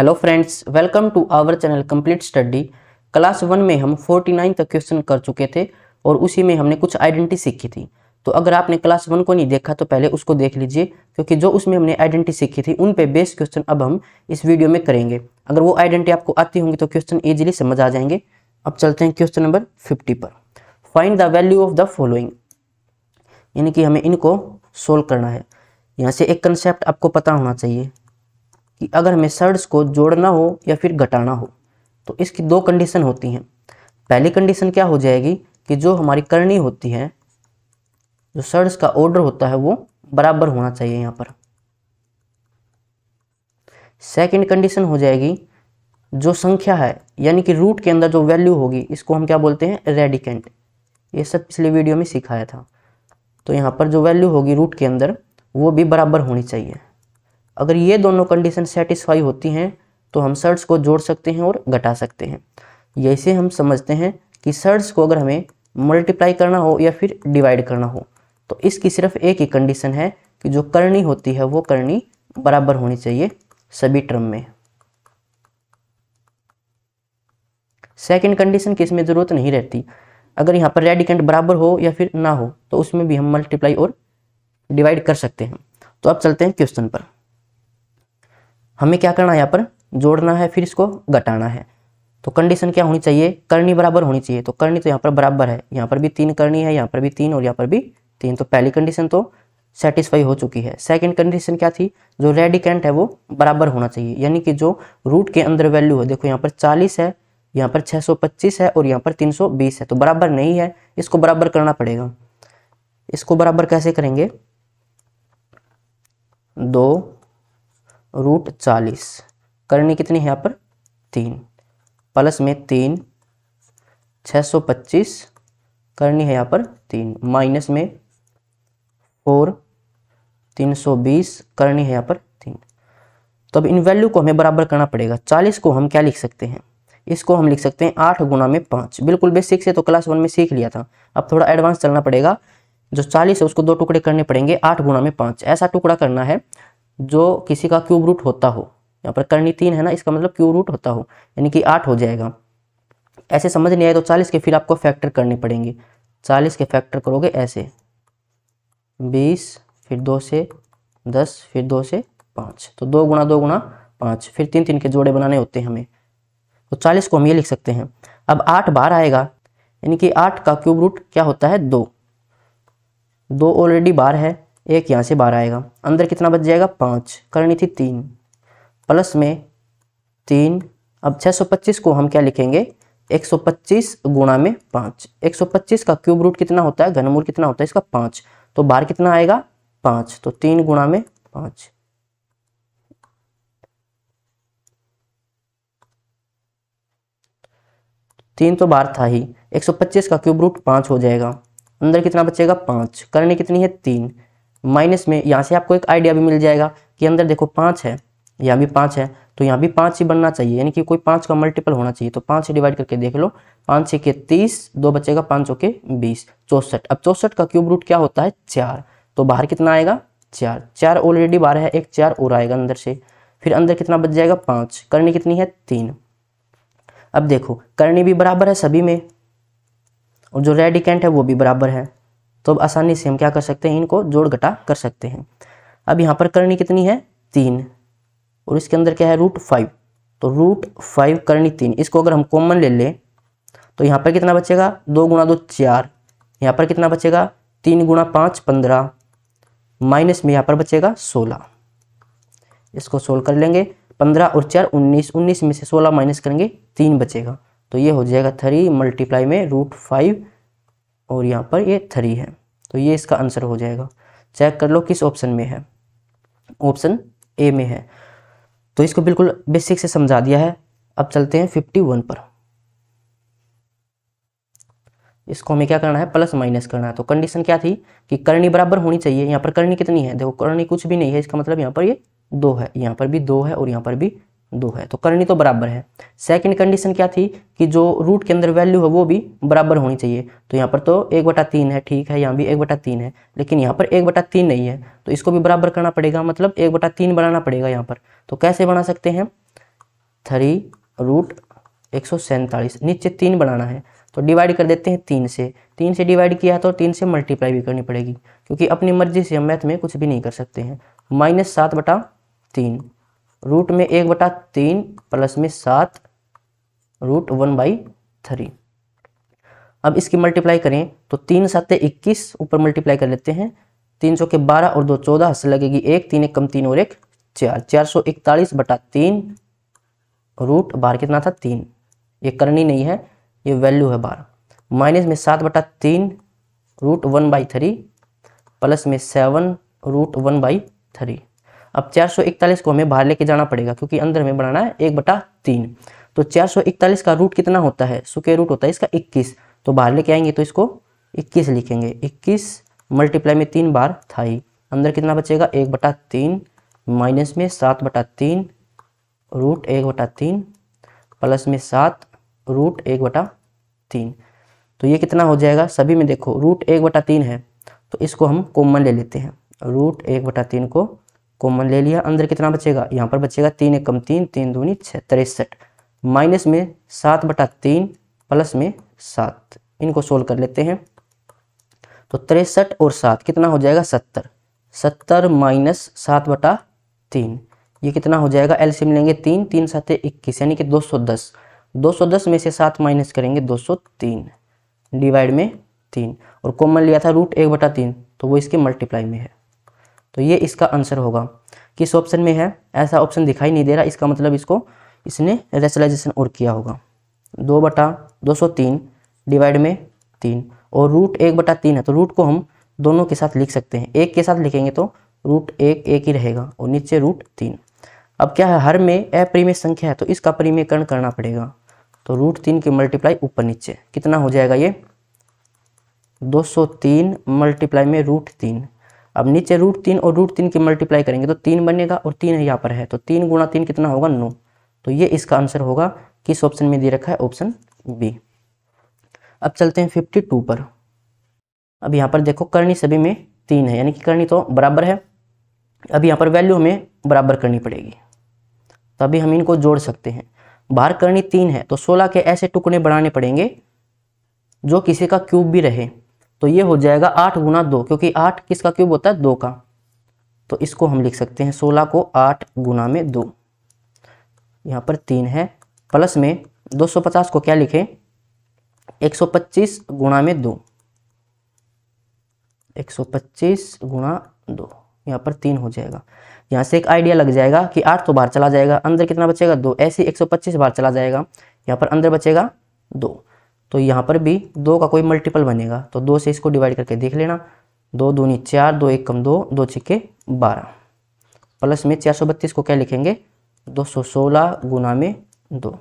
hello friends welcome to our channel complete study class one में हम forty nine तक question कर चुके थे और उसी में हमने कुछ आइडेंटिटी सीखी थी तो अगर आपने क्लास वन को नहीं देखा तो पहले उसको देख लीजिए क्योंकि जो उसमें हमने आइडेंटिटी सीखी थी उन पे बेस्ड क्वेश्चन अब हम इस वीडियो में करेंगे अगर वो आइडेंटिटी आपको आती होंगी तो क्वेश्चन ईजिली समझ आ जाएंगे अब चलते हैं क्वेश्चन नंबर फिफ्टी पर find the value of the following यानी कि हमें इनको सोल्व करना है यहाँ से एक कंसेप्ट आपको पता होना चाहिए कि अगर हमें सर्ड्स को जोड़ना हो या फिर घटाना हो तो इसकी दो कंडीशन होती हैं पहली कंडीशन क्या हो जाएगी कि जो हमारी करनी होती है जो सर्ड्स का ऑर्डर होता है वो बराबर होना चाहिए यहाँ पर सेकंड कंडीशन हो जाएगी जो संख्या है यानी कि रूट के अंदर जो वैल्यू होगी इसको हम क्या बोलते हैं रेडिकेंट ये सब पिछले वीडियो में सिखाया था तो यहाँ पर जो वैल्यू होगी रूट के अंदर वो भी बराबर होनी चाहिए अगर ये दोनों कंडीशन सेटिस्फाई होती हैं तो हम सर्ट्स को जोड़ सकते हैं और घटा सकते हैं जैसे हम समझते हैं कि सर्ट्स को अगर हमें मल्टीप्लाई करना हो या फिर डिवाइड करना हो तो इसकी सिर्फ एक ही कंडीशन है कि जो करनी होती है वो करनी बराबर होनी चाहिए सभी टर्म में सेकेंड कंडीशन की इसमें ज़रूरत नहीं रहती अगर यहाँ पर रेडिकेंट बराबर हो या फिर ना हो तो उसमें भी हम मल्टीप्लाई और डिवाइड कर सकते हैं तो अब चलते हैं क्वेश्चन पर हमें क्या करना है यहाँ पर जोड़ना है फिर इसको घटाना है तो कंडीशन क्या होनी चाहिए करनी बराबर होनी चाहिए तो करनी तो यहाँ पर बराबर है यहाँ पर भी तीन करनी है यहाँ पर भी तीन और यहाँ पर भी तीन तो पहली कंडीशन तो सेटिस्फाई हो चुकी है सेकंड कंडीशन क्या थी जो रेडिकेंट है वो बराबर होना चाहिए यानी कि जो रूट के अंदर वैल्यू है देखो यहाँ पर 40 है यहाँ पर 625 है और यहाँ पर 320 है तो बराबर नहीं है इसको बराबर करना पड़ेगा इसको बराबर कैसे करेंगे दो रूट चालीस करने कितने हैं यहाँ पर तीन प्लस में तीन छः सौ पच्चीस करनी है यहाँ पर तीन माइनस में फोर तीन सौ बीस करनी है यहाँ पर तीन तो अब इन वैल्यू को हमें बराबर करना पड़ेगा चालीस को हम क्या लिख सकते हैं इसको हम लिख सकते हैं आठ गुना में पाँच बिल्कुल बेसिक से तो क्लास वन में सीख लिया था अब थोड़ा एडवांस चलना पड़ेगा जो चालीस है उसको दो टुकड़े करने पड़ेंगे आठ गुना में पाँच ऐसा टुकड़ा करना है जो किसी का क्यूब रूट होता हो यहाँ पर करनी तीन है ना इसका मतलब क्यूब रूट होता हो यानी कि आठ हो जाएगा ऐसे समझ नहीं आए तो चालीस के फिर आपको फैक्टर करने पड़ेंगे चालीस के फैक्टर करोगे ऐसे बीस फिर दो से दस फिर दो से पाँच तो दो गुणा दो गुणा पाँच फिर तीन तीन के जोड़े बनाने होते हैं हमें तो चालीस को हम ये लिख सकते हैं अब आठ बार आएगा यानी कि आठ का क्यूब रूट क्या होता है दो दो ऑलरेडी बार है एक यहाँ से बारह आएगा अंदर कितना बच जाएगा पाँच करनी थी तीन प्लस में तीन अब 625 को हम क्या लिखेंगे 125 गुणा में पाँच पच्चीस का क्यूब रूट कितना होता है घनमूल कितना होता है इसका पाँच तो बार कितना आएगा पाँच तो तीन गुणा में पाँच तीन तो बार था ही 125 का क्यूब रूट पाँच हो जाएगा अंदर कितना बचेगा पाँच करनी कितनी है तीन माइनस में यहाँ से आपको एक आइडिया भी मिल जाएगा कि अंदर देखो पाँच है यहाँ भी पाँच है तो यहाँ भी पाँच ही बनना चाहिए यानी कि कोई पाँच का मल्टीपल होना चाहिए तो पाँच से डिवाइड करके देख लो पाँच छः के तीस दो बचेगा पाँच के बीस चौसठ अब चौसठ का क्यूब रूट क्या होता है चार तो बाहर कितना आएगा चार चार ऑलरेडी बाहर है एक चार और आएगा अंदर से फिर अंदर कितना बच जाएगा पाँच करनी कितनी है तीन अब देखो करनी भी बराबर है सभी में और जो रेडिकेंट है वो भी बराबर है तो अब आसानी से हम क्या कर सकते हैं इनको जोड़ घटा कर सकते हैं अब यहाँ पर करनी कितनी है तीन और इसके अंदर क्या है रूट फाइव तो रूट फाइव करनी तीन इसको अगर हम कॉमन ले लें तो यहाँ पर कितना बचेगा दो गुणा दो चार यहाँ पर कितना बचेगा तीन गुणा पाँच पंद्रह माइनस में यहाँ पर बचेगा सोलह इसको सोल्व कर लेंगे पंद्रह और चार उन्नीस उन्नीस में से सोलह माइनस करेंगे तीन बचेगा तो ये हो जाएगा थ्री मल्टीप्लाई में रूट फाइव और यहाँ पर ये थ्री है तो ये इसका आंसर हो जाएगा चेक कर लो किस ऑप्शन में है ऑप्शन ए में है तो इसको बिल्कुल बेसिक से समझा दिया है अब चलते हैं फिफ्टी वन पर इसको हमें क्या करना है प्लस माइनस करना है तो कंडीशन क्या थी कि करनी बराबर होनी चाहिए यहाँ पर करनी कितनी है देखो करनी कुछ भी नहीं है इसका मतलब यहाँ पर ये दो है यहाँ पर भी दो है और यहाँ पर भी दो है तो करनी तो बराबर है सेकंड कंडीशन क्या थी कि जो रूट के अंदर वैल्यू है वो भी बराबर होनी चाहिए तो यहाँ पर तो एक बटा तीन है ठीक है यहाँ भी एक बटा तीन है लेकिन यहाँ पर एक बटा तीन नहीं है तो इसको भी बराबर करना पड़ेगा मतलब एक बटा तीन बनाना पड़ेगा यहाँ पर तो कैसे बना सकते हैं थ्री रूट एक सौ सैंतालीस नीचे तीन बनाना है तो डिवाइड कर देते हैं तीन से तीन से डिवाइड किया तो तीन से मल्टीप्लाई भी करनी पड़ेगी क्योंकि अपनी मर्जी से हम मैथ में कुछ भी नहीं कर सकते हैं माइनस सात बटा तीन रूट में एक बटा तीन प्लस में सात रूट वन बाई थ्री अब इसकी मल्टीप्लाई करें तो तीन सात इक्कीस ऊपर मल्टीप्लाई कर लेते हैं तीन सौ के बारह और दो चौदह से लगेगी एक तीन एक कम तीन और एक चार चार सौ इकतालीस बटा तीन रूट बार कितना था तीन ये करनी नहीं है ये वैल्यू है बार माइनस में सात बटा तीन root one by three plus में seven root one by three अब चार को हमें बाहर लेके जाना पड़ेगा क्योंकि अंदर में बनाना है एक बटा तीन तो चार का रूट कितना होता है सुके रूट होता है इसका इक्कीस तो बाहर लेके आएंगे तो इसको इक्कीस लिखेंगे इक्कीस मल्टीप्लाई में तीन बार था अंदर कितना बचेगा एक बटा तीन माइनस में सात बटा तीन रूट एक बटा तीन प्लस में सात रूट एक बटा तीन तो ये कितना हो जाएगा सभी में देखो रूट एक बटा तीन है तो इसको हम कॉमन ले लेते हैं रूट एक बटा तीन को कॉमन ले लिया अंदर कितना बचेगा यहाँ पर बचेगा तीन एकम तीन तीन दूनी छः तिरसठ माइनस में सात बटा तीन प्लस में सात इनको सोल्व कर लेते हैं तो तिरसठ और सात कितना हो जाएगा सत्तर सत्तर माइनस सात बटा तीन ये कितना हो जाएगा सी लेंगे तीन तीन सात इक्कीस यानी कि दो सौ दस दो सौ दस में से सात माइनस करेंगे दो सौ तीन डिवाइड में तीन और कॉमन लिया था रूट एक बटा तीन तो वो इसके मल्टीप्लाई में है तो ये इसका आंसर होगा किस ऑप्शन में है ऐसा ऑप्शन दिखाई नहीं दे रहा इसका मतलब इसको इसने रेसलाइजेशन और किया होगा दो बटा दो सौ तीन डिवाइड में तीन और रूट एक बटा तीन है तो रूट को हम दोनों के साथ लिख सकते हैं एक के साथ लिखेंगे तो रूट एक एक ही रहेगा और नीचे रूट तीन अब क्या है हर में अप्रीमेय संख्या है तो इसका परिमेयकरण करना पड़ेगा तो रूट तीन की मल्टीप्लाई ऊपर नीचे कितना हो जाएगा ये दो सौ तीन मल्टीप्लाई में रूट तीन अब नीचे रूट तीन और रूट तीन की मल्टीप्लाई करेंगे तो तीन बनेगा और तीन यहाँ पर है तो तीन गुणा तीन कितना होगा नौ तो ये इसका आंसर होगा किस ऑप्शन में दे रखा है ऑप्शन बी अब चलते हैं फिफ्टी टू पर अब यहाँ पर देखो करनी सभी में तीन है यानी कि करनी तो बराबर है अब यहाँ पर वैल्यू हमें बराबर करनी पड़ेगी तो अभी हम इनको जोड़ सकते हैं बाहर करनी तीन है तो सोलह के ऐसे टुकड़े बनाने पड़ेंगे जो किसी का क्यूब भी रहे तो ये हो जाएगा आठ गुना दो क्योंकि आठ किसका क्यूब होता है दो का तो इसको हम लिख सकते हैं सोलह को आठ गुना में दो यहाँ पर तीन है प्लस में दो सौ पचास को क्या लिखें एक सौ पच्चीस गुना में दो एक सौ पच्चीस गुना दो यहाँ पर तीन हो जाएगा यहाँ से एक आइडिया लग जाएगा कि आठ तो बाहर चला जाएगा अंदर कितना बचेगा दो ऐसे एक सौ पच्चीस बार चला जाएगा यहाँ पर अंदर बचेगा दो तो यहाँ पर भी दो का कोई मल्टीपल बनेगा तो दो से इसको डिवाइड करके देख लेना दो दूनी चार दो एक कम दो दो छिक्के बारह प्लस में चार सौ बत्तीस को क्या लिखेंगे दो सौ सोलह गुना में दो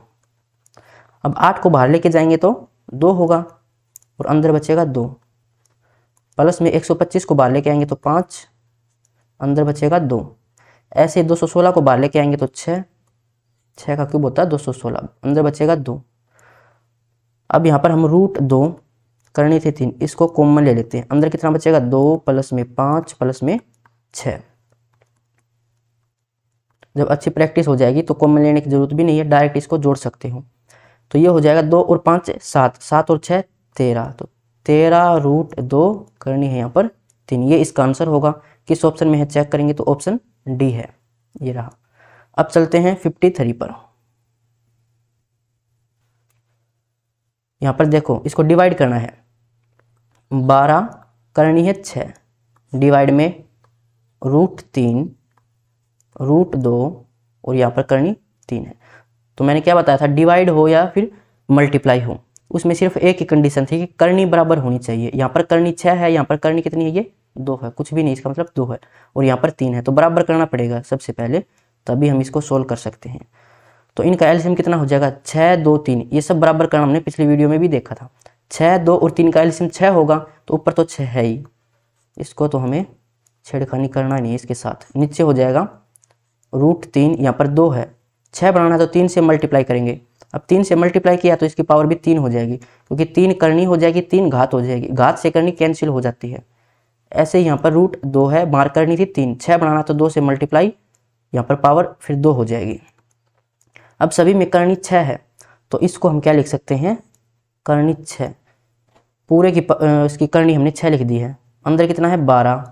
अब आठ को बाहर लेके जाएंगे तो दो होगा और अंदर बचेगा दो प्लस में एक सौ पच्चीस को बाहर लेके आएंगे तो पाँच अंदर बचेगा दो ऐसे दो सौ सोलह को बाहर लेके आएंगे तो छः छः का क्यूब होता है दो सौ सोलह अंदर बचेगा दो अब यहाँ पर हम रूट दो करनी थी तीन इसको कॉमन ले लेते हैं अंदर कितना बचेगा दो प्लस में पाँच प्लस में छः जब अच्छी प्रैक्टिस हो जाएगी तो कॉमन लेने की जरूरत भी नहीं है डायरेक्ट इसको जोड़ सकते हो तो ये हो जाएगा दो और पाँच सात सात और छः तेरह तो तेरह रूट दो करनी है यहाँ पर तीन ये इसका आंसर होगा किस ऑप्शन में है चेक करेंगे तो ऑप्शन डी है ये रहा अब चलते हैं फिफ्टी थ्री पर यहाँ पर देखो इसको डिवाइड करना है बारह करनी है छः डिवाइड में रूट तीन रूट दो और यहाँ पर करनी तीन है तो मैंने क्या बताया था डिवाइड हो या फिर मल्टीप्लाई हो उसमें सिर्फ एक ही कंडीशन थी कि करनी बराबर होनी चाहिए यहाँ पर करनी छः है यहाँ पर करनी कितनी है ये दो है कुछ भी नहीं इसका मतलब दो है और यहाँ पर तीन है तो बराबर करना पड़ेगा सबसे पहले तभी हम इसको सोल्व कर सकते हैं तो इनका एल्शियम कितना हो जाएगा छः दो तीन ये सब बराबर करना हमने पिछली वीडियो में भी देखा था छः दो और तीन का एल्शियम छः होगा तो ऊपर तो छः है ही इसको तो हमें छेड़खानी करना नहीं है इसके साथ नीचे हो जाएगा रूट तीन यहाँ पर दो है छः बनाना है तो तीन से मल्टीप्लाई करेंगे अब तीन से मल्टीप्लाई किया तो इसकी पावर भी तीन हो जाएगी क्योंकि तीन करनी हो जाएगी तीन घात हो जाएगी घात से करनी कैंसिल हो जाती है ऐसे ही यहाँ पर रूट दो है मार करनी थी तीन छः बनाना तो दो से मल्टीप्लाई यहाँ पर पावर फिर दो हो जाएगी अब सभी में करणी छः है तो इसको हम क्या लिख सकते हैं करणी छः पूरे की इसकी करणी हमने छः लिख दी है अंदर कितना है बारह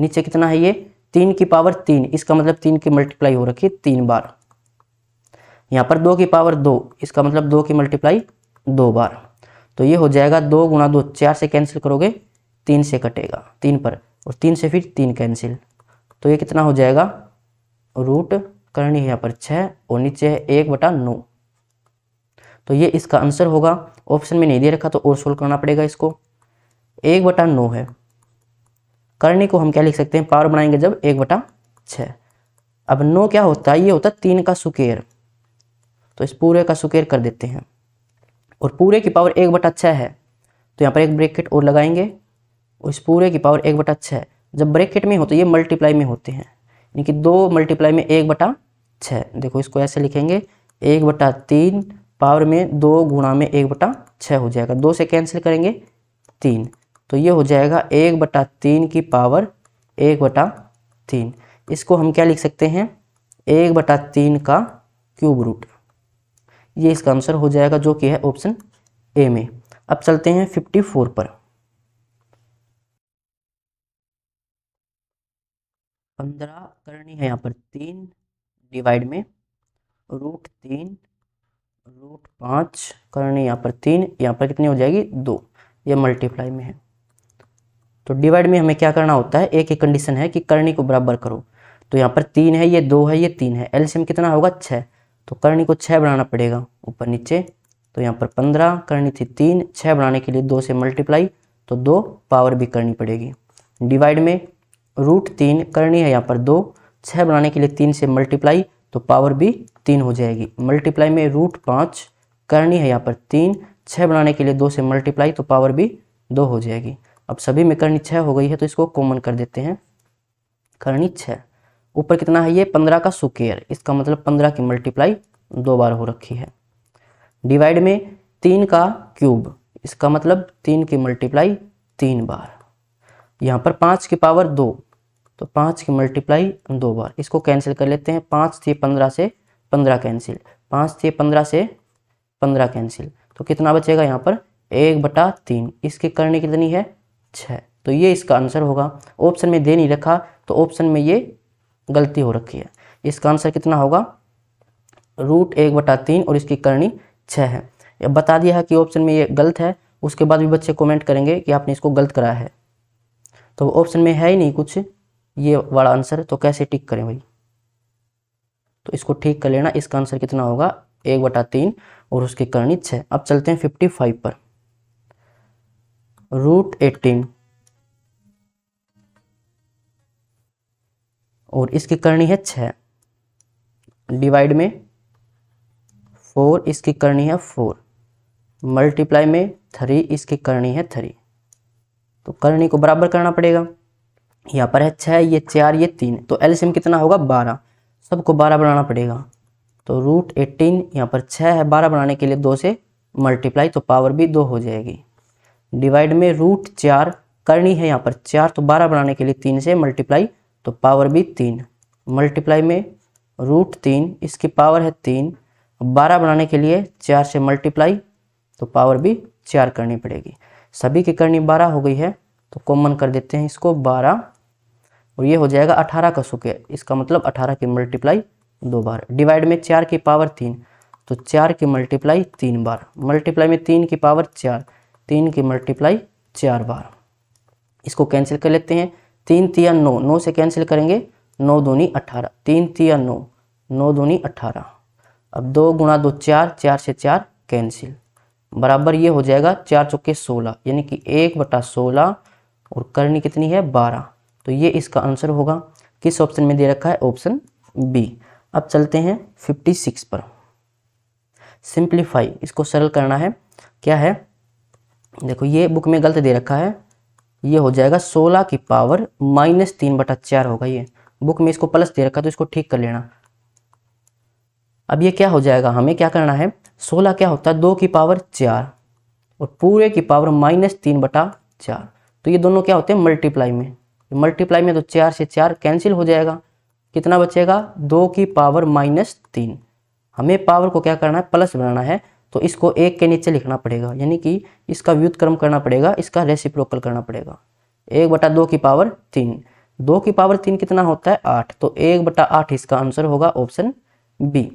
नीचे कितना है ये तीन की पावर तीन इसका मतलब तीन की मल्टीप्लाई हो रखी है तीन बार यहाँ पर दो की पावर दो इसका मतलब दो की मल्टीप्लाई दो बार तो ये हो जाएगा दो गुना दो चार से कैंसिल करोगे तीन से कटेगा तीन पर और तीन से फिर तीन कैंसिल तो ये कितना हो जाएगा रूट करनी है यहाँ पर छः और नीचे है एक बटा नौ तो ये इसका आंसर होगा ऑप्शन में नहीं दे रखा तो और सोल्व करना पड़ेगा इसको एक बटा नौ है करने को हम क्या लिख सकते हैं पावर बनाएंगे जब एक बटा छः अब नौ क्या होता है ये होता है तीन का सुकेर तो इस पूरे का सुकेर कर देते हैं और पूरे की पावर एक बटा छः है तो यहाँ पर एक ब्रेकेट और लगाएंगे और इस पूरे की पावर एक बटा छः जब ब्रेकेट में हो तो ये मल्टीप्लाई में होते हैं यानी कि दो मल्टीप्लाई में एक बटा छः देखो इसको ऐसे लिखेंगे एक बटा तीन पावर में दो गुणा में एक बटा छः हो जाएगा दो से कैंसिल करेंगे तीन तो ये हो जाएगा एक बटा तीन की पावर एक बटा तीन इसको हम क्या लिख सकते हैं एक बटा तीन का क्यूब रूट ये इसका आंसर हो जाएगा जो कि है ऑप्शन ए में अब चलते हैं फिफ्टी फोर पर पंद्रह करनी है यहाँ पर तीन डिवाइड में रूट तीन रूट पाँच करने यहाँ पर तीन यहाँ पर कितनी हो जाएगी दो ये मल्टीप्लाई में है तो डिवाइड में हमें क्या करना होता है एक ही कंडीशन है कि करनी को बराबर करो तो यहाँ पर तीन है ये दो है ये तीन है एल्शियम कितना होगा छः तो करनी को छः बनाना पड़ेगा ऊपर नीचे तो यहाँ पर पंद्रह करनी थी तीन छः बनाने के लिए दो से मल्टीप्लाई तो दो पावर भी करनी पड़ेगी डिवाइड में रूट तीन करनी है यहाँ पर दो छः बनाने के लिए तीन से मल्टीप्लाई तो पावर भी तीन हो जाएगी मल्टीप्लाई में रूट पाँच करनी है यहाँ पर तीन छः बनाने के लिए दो से मल्टीप्लाई तो पावर भी दो हो जाएगी अब सभी में करनी छः हो गई है तो इसको कॉमन कर देते हैं करनी छः ऊपर कितना है ये पंद्रह का सुकेयर इसका मतलब पंद्रह की मल्टीप्लाई दो बार हो रखी है डिवाइड में तीन का क्यूब इसका मतलब तीन की मल्टीप्लाई तीन बार यहाँ पर पाँच की पावर दो तो पाँच की मल्टीप्लाई दो बार इसको कैंसिल कर लेते हैं पाँच थी पंद्रह से पंद्रह कैंसिल पाँच थी पंद्रह से पंद्रह कैंसिल तो कितना बचेगा यहाँ पर एक बटा तीन इसके करने कितनी है छः तो ये इसका आंसर होगा ऑप्शन में दे नहीं रखा तो ऑप्शन में ये गलती हो रखी है इसका आंसर कितना होगा रूट एक बटा तीन और इसकी करनी छः है या बता दिया है कि ऑप्शन में ये गलत है उसके बाद भी बच्चे कमेंट करेंगे कि आपने इसको गलत कराया है तो ऑप्शन में है ही नहीं कुछ ये वाला आंसर तो कैसे टिक करें भाई तो इसको ठीक कर लेना इसका आंसर कितना होगा एक बटा तीन और उसके करनी छः अब चलते हैं फिफ्टी फाइव पर रूट एटीन और इसकी करनी है छः डिवाइड में फोर इसकी करनी है फोर मल्टीप्लाई में थ्री इसकी करनी है थ्री तो करनी को बराबर करना पड़ेगा यहाँ पर है छः ये चार ये तीन तो एलसीएम कितना होगा बारह सबको बारह बनाना पड़ेगा तो रूट एट्टीन यहाँ पर छः है बारह बनाने के लिए दो से मल्टीप्लाई तो पावर भी दो हो जाएगी डिवाइड में रूट चार करनी है यहाँ पर चार तो बारह बनाने के लिए तीन से मल्टीप्लाई तो पावर भी तीन मल्टीप्लाई में रूट तीन इसकी पावर है तीन बारह बनाने के लिए चार से मल्टीप्लाई तो पावर भी चार करनी पड़ेगी सभी की करनी बारह हो गई है तो कॉमन कर देते हैं इसको बारह और ये हो जाएगा अठारह का सुकेर इसका मतलब अठारह की मल्टीप्लाई दो बार डिवाइड में चार की पावर तीन तो चार की मल्टीप्लाई तीन बार मल्टीप्लाई में तीन की पावर चार तीन की मल्टीप्लाई चार बार इसको कैंसिल कर लेते हैं तीन तिया नौ नौ से कैंसिल करेंगे नौ दूनी अट्ठारह तीन तिया नौ नौ दूनी अट्ठारह अब दो गुणा दो चार चार से चार कैंसिल बराबर ये हो जाएगा चार चौके सोलह यानी कि एक बटा सोलह और करनी कितनी है बारह तो ये इसका आंसर होगा किस ऑप्शन में दे रखा है ऑप्शन बी अब चलते हैं फिफ्टी सिक्स पर सिंप्लीफाई इसको सरल करना है क्या है देखो ये बुक में गलत दे रखा है ये हो जाएगा सोलह की पावर माइनस तीन बटा चार होगा ये बुक में इसको प्लस दे रखा तो इसको ठीक कर लेना अब ये क्या हो जाएगा हमें क्या करना है सोलह क्या होता है दो की पावर चार और पूरे की पावर माइनस तीन बटा चार तो ये दोनों क्या होते हैं मल्टीप्लाई में मल्टीप्लाई में तो चार से चार कैंसिल हो जाएगा कितना बचेगा दो की पावर माइनस तीन हमें पावर को क्या करना है प्लस बनाना है तो इसको एक के नीचे लिखना पड़ेगा यानी कि इसका व्युतक्रम करना पड़ेगा इसका रेसिप्रोकल करना पड़ेगा एक बटा दो की पावर तीन दो की पावर तीन कितना होता है आठ तो एक बटा आठ इसका आंसर होगा ऑप्शन बी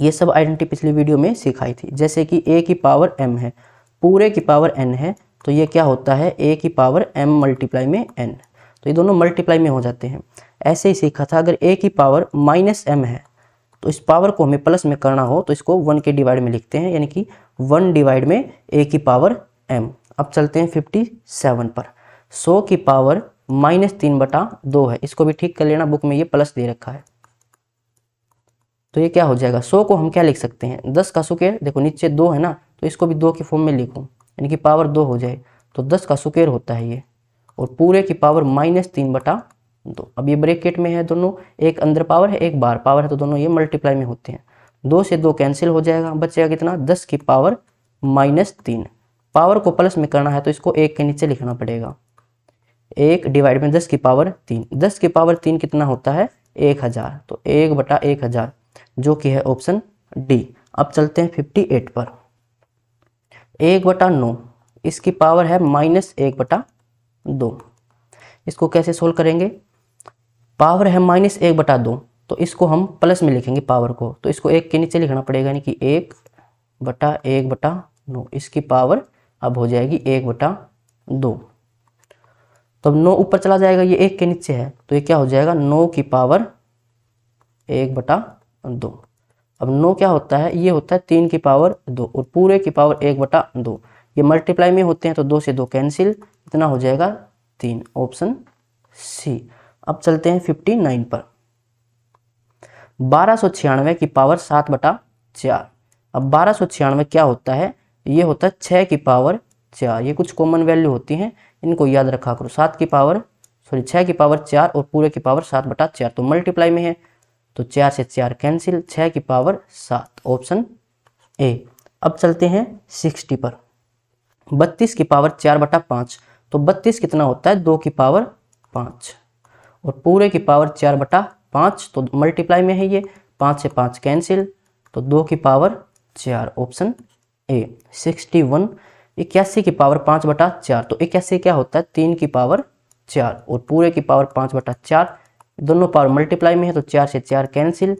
ये सब आइडेंटिटी पिछली वीडियो में सिखाई थी जैसे कि ए की पावर एम है पूरे की पावर एन है तो ये क्या होता है ए की पावर एम मल्टीप्लाई में एन तो ये दोनों मल्टीप्लाई में हो जाते हैं ऐसे ही सीखा था अगर ए की पावर माइनस एम है तो इस पावर को हमें प्लस में करना हो तो इसको वन के डिवाइड में लिखते हैं यानी कि वन डिवाइड में ए की पावर एम अब चलते हैं फिफ्टी सेवन पर सौ की पावर माइनस तीन बटा दो है इसको भी ठीक कर लेना बुक में ये प्लस दे रखा है तो ये क्या हो जाएगा सौ को हम क्या लिख सकते हैं दस का सुकेर देखो नीचे दो है ना तो इसको भी दो के फॉर्म में लिखूँ यानी कि पावर दो हो जाए तो दस का सुकेर होता है ये और पूरे की पावर माइनस तीन बटा दो अब ये ब्रेकेट में है दोनों एक अंदर पावर है एक बाहर पावर है तो दोनों ये मल्टीप्लाई में होते हैं दो से दो कैंसिल हो जाएगा बचेगा कितना दस की पावर माइनस तीन पावर को प्लस में करना है तो इसको एक के नीचे लिखना पड़ेगा एक डिवाइड में दस की पावर तीन दस की पावर तीन कितना होता है एक हज़ार तो एक बटा एक हज़ार जो कि है ऑप्शन डी अब चलते हैं फिफ्टी एट पर एक बटा नौ इसकी पावर है माइनस एक बटा दो इसको कैसे सोल्व करेंगे पावर है माइनस एक बटा दो तो इसको हम प्लस में लिखेंगे पावर को तो इसको एक के नीचे लिखना पड़ेगा यानी कि एक बटा एक बटा नो इसकी पावर अब हो जाएगी एक बटा दो तो अब नो ऊपर चला जाएगा ये एक के नीचे है तो ये क्या हो जाएगा नो की पावर एक बटा दो अब नो क्या होता है ये होता है तीन की पावर दो और पूरे की पावर एक बटा दो ये मल्टीप्लाई में होते हैं तो दो से दो कैंसिल इतना हो जाएगा तीन ऑप्शन सी अब चलते हैं फिफ्टी नाइन पर बारह सौ छियानवे की पावर सात बटा चार अब बारह सौ छियानवे क्या होता है ये होता है छः की पावर चार ये कुछ कॉमन वैल्यू होती हैं इनको याद रखा करो सात की पावर सॉरी छः की पावर चार और पूरे की पावर सात बटा चार तो मल्टीप्लाई में है तो चार से चार कैंसिल छः की पावर सात ऑप्शन ए अब चलते हैं सिक्सटी पर बत्तीस की पावर चार बटा पाँच तो बत्तीस कितना होता है दो की पावर पाँच और पूरे की पावर चार बटा पाँच तो मल्टीप्लाई में है ये पाँच से पाँच कैंसिल तो दो की पावर चार ऑप्शन ए सिक्सटी वन इक्यासी की पावर पाँच बटा चार तो इक्यासी क्या होता है तीन की पावर चार और पूरे की पावर पाँच बटा चार दोनों पावर मल्टीप्लाई में है तो चार से चार कैंसिल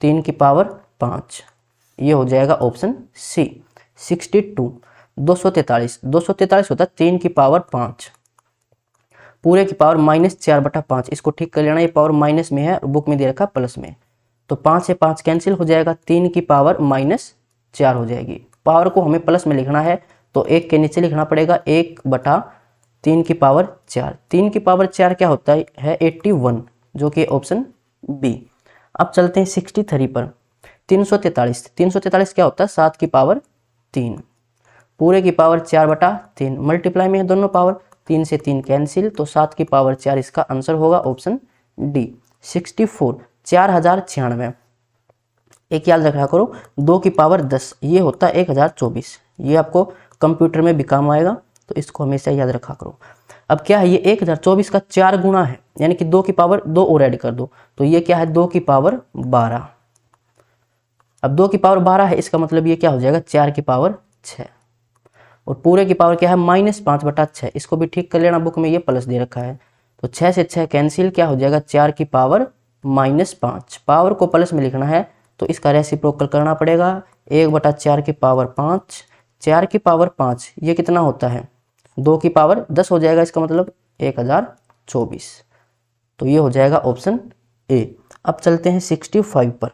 तीन की पावर पाँच ये हो जाएगा ऑप्शन सी सिक्सटी टू दो सौ तैतालीस दो सौ तैतालीस होता है तीन की पावर पाँच पूरे की पावर माइनस चार बटा पाँच इसको ठीक कर लेना ये पावर माइनस में है बुक में दे रखा प्लस में तो पाँच से पाँच कैंसिल हो जाएगा तीन की पावर माइनस चार हो जाएगी पावर को हमें प्लस में लिखना है तो एक के नीचे लिखना पड़ेगा एक बटा तीन की पावर चार तीन की पावर चार क्या होता है एट्टी वन जो कि ऑप्शन बी अब चलते हैं सिक्सटी थ्री पर तीन सौ तैतालीस तीन सौ तैतालीस क्या होता है सात की पावर तीन पूरे की पावर चार बटा तीन मल्टीप्लाई में है दोनों पावर तीन से तीन कैंसिल तो सात की पावर चार इसका आंसर होगा ऑप्शन डी सिक्सटी फोर चार हजार छियानवे एक याद रखा करो दो की पावर दस ये होता है एक हज़ार चौबीस ये आपको कंप्यूटर में भी काम आएगा तो इसको हमेशा याद रखा करो अब क्या है ये एक हज़ार चौबीस का चार गुणा है यानी कि दो की पावर दो और ऐड कर दो तो ये क्या है दो की पावर बारह अब दो की पावर बारह है इसका मतलब ये क्या हो जाएगा चार की पावर छः और पूरे की पावर क्या है माइनस पाँच बटा छः इसको भी ठीक कर लेना बुक में ये प्लस दे रखा है तो छः से छः कैंसिल क्या हो जाएगा चार की पावर माइनस पाँच पावर को प्लस में लिखना है तो इसका रेसिप्रोकल करना पड़ेगा एक बटा चार की पावर पाँच चार की पावर पाँच ये कितना होता है दो की पावर दस हो जाएगा इसका मतलब एक हज़ार चौबीस तो ये हो जाएगा ऑप्शन ए अब चलते हैं सिक्सटी फाइव पर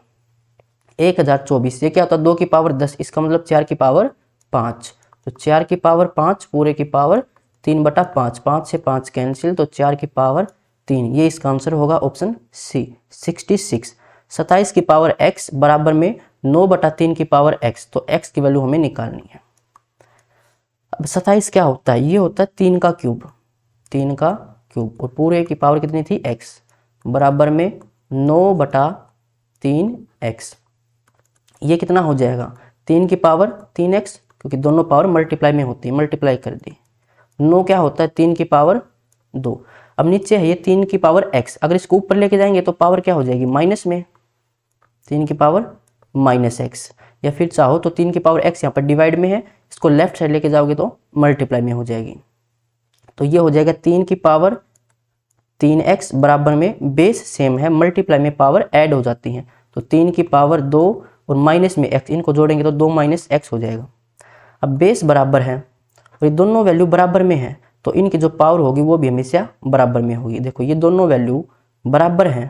एक हज़ार चौबीस ये क्या होता है दो की पावर दस इसका मतलब चार की पावर पाँच तो चार की पावर पाँच पूरे की पावर तीन बटा पाँच पाँच से पाँच कैंसिल तो चार की पावर तीन ये इसका आंसर होगा ऑप्शन सी सिक्सटी सिक्स सत्ताईस की पावर एक्स बराबर में नौ बटा तीन की पावर एक्स तो एक्स की वैल्यू हमें निकालनी है अब सत्ताईस क्या होता है ये होता है तीन का क्यूब तीन का क्यूब और पूरे की पावर कितनी थी एक्स बराबर में नौ बटा तीन एक्स ये कितना हो जाएगा तीन की पावर तीन एक्स क्योंकि दोनों पावर मल्टीप्लाई में होती है मल्टीप्लाई कर दी नौ क्या होता है तीन की पावर दो अब नीचे है ये तीन की पावर एक्स अगर इसको ऊपर लेके जाएंगे तो पावर क्या हो जाएगी माइनस में तीन की पावर माइनस एक्स या फिर चाहो तो तीन की पावर एक्स यहाँ पर डिवाइड में है इसको लेफ्ट साइड लेके जाओगे तो मल्टीप्लाई में हो जाएगी तो ये हो जाएगा तीन की पावर तीन एक्स बराबर में बेस सेम है मल्टीप्लाई में पावर ऐड हो जाती है तो तीन की पावर दो और माइनस में एक्स इनको जोड़ेंगे तो दो माइनस एक्स हो जाएगा अब बेस बराबर है और ये दोनों वैल्यू बराबर में है तो इनकी जो पावर होगी वो भी हमेशा बराबर में होगी देखो ये दोनों वैल्यू बराबर हैं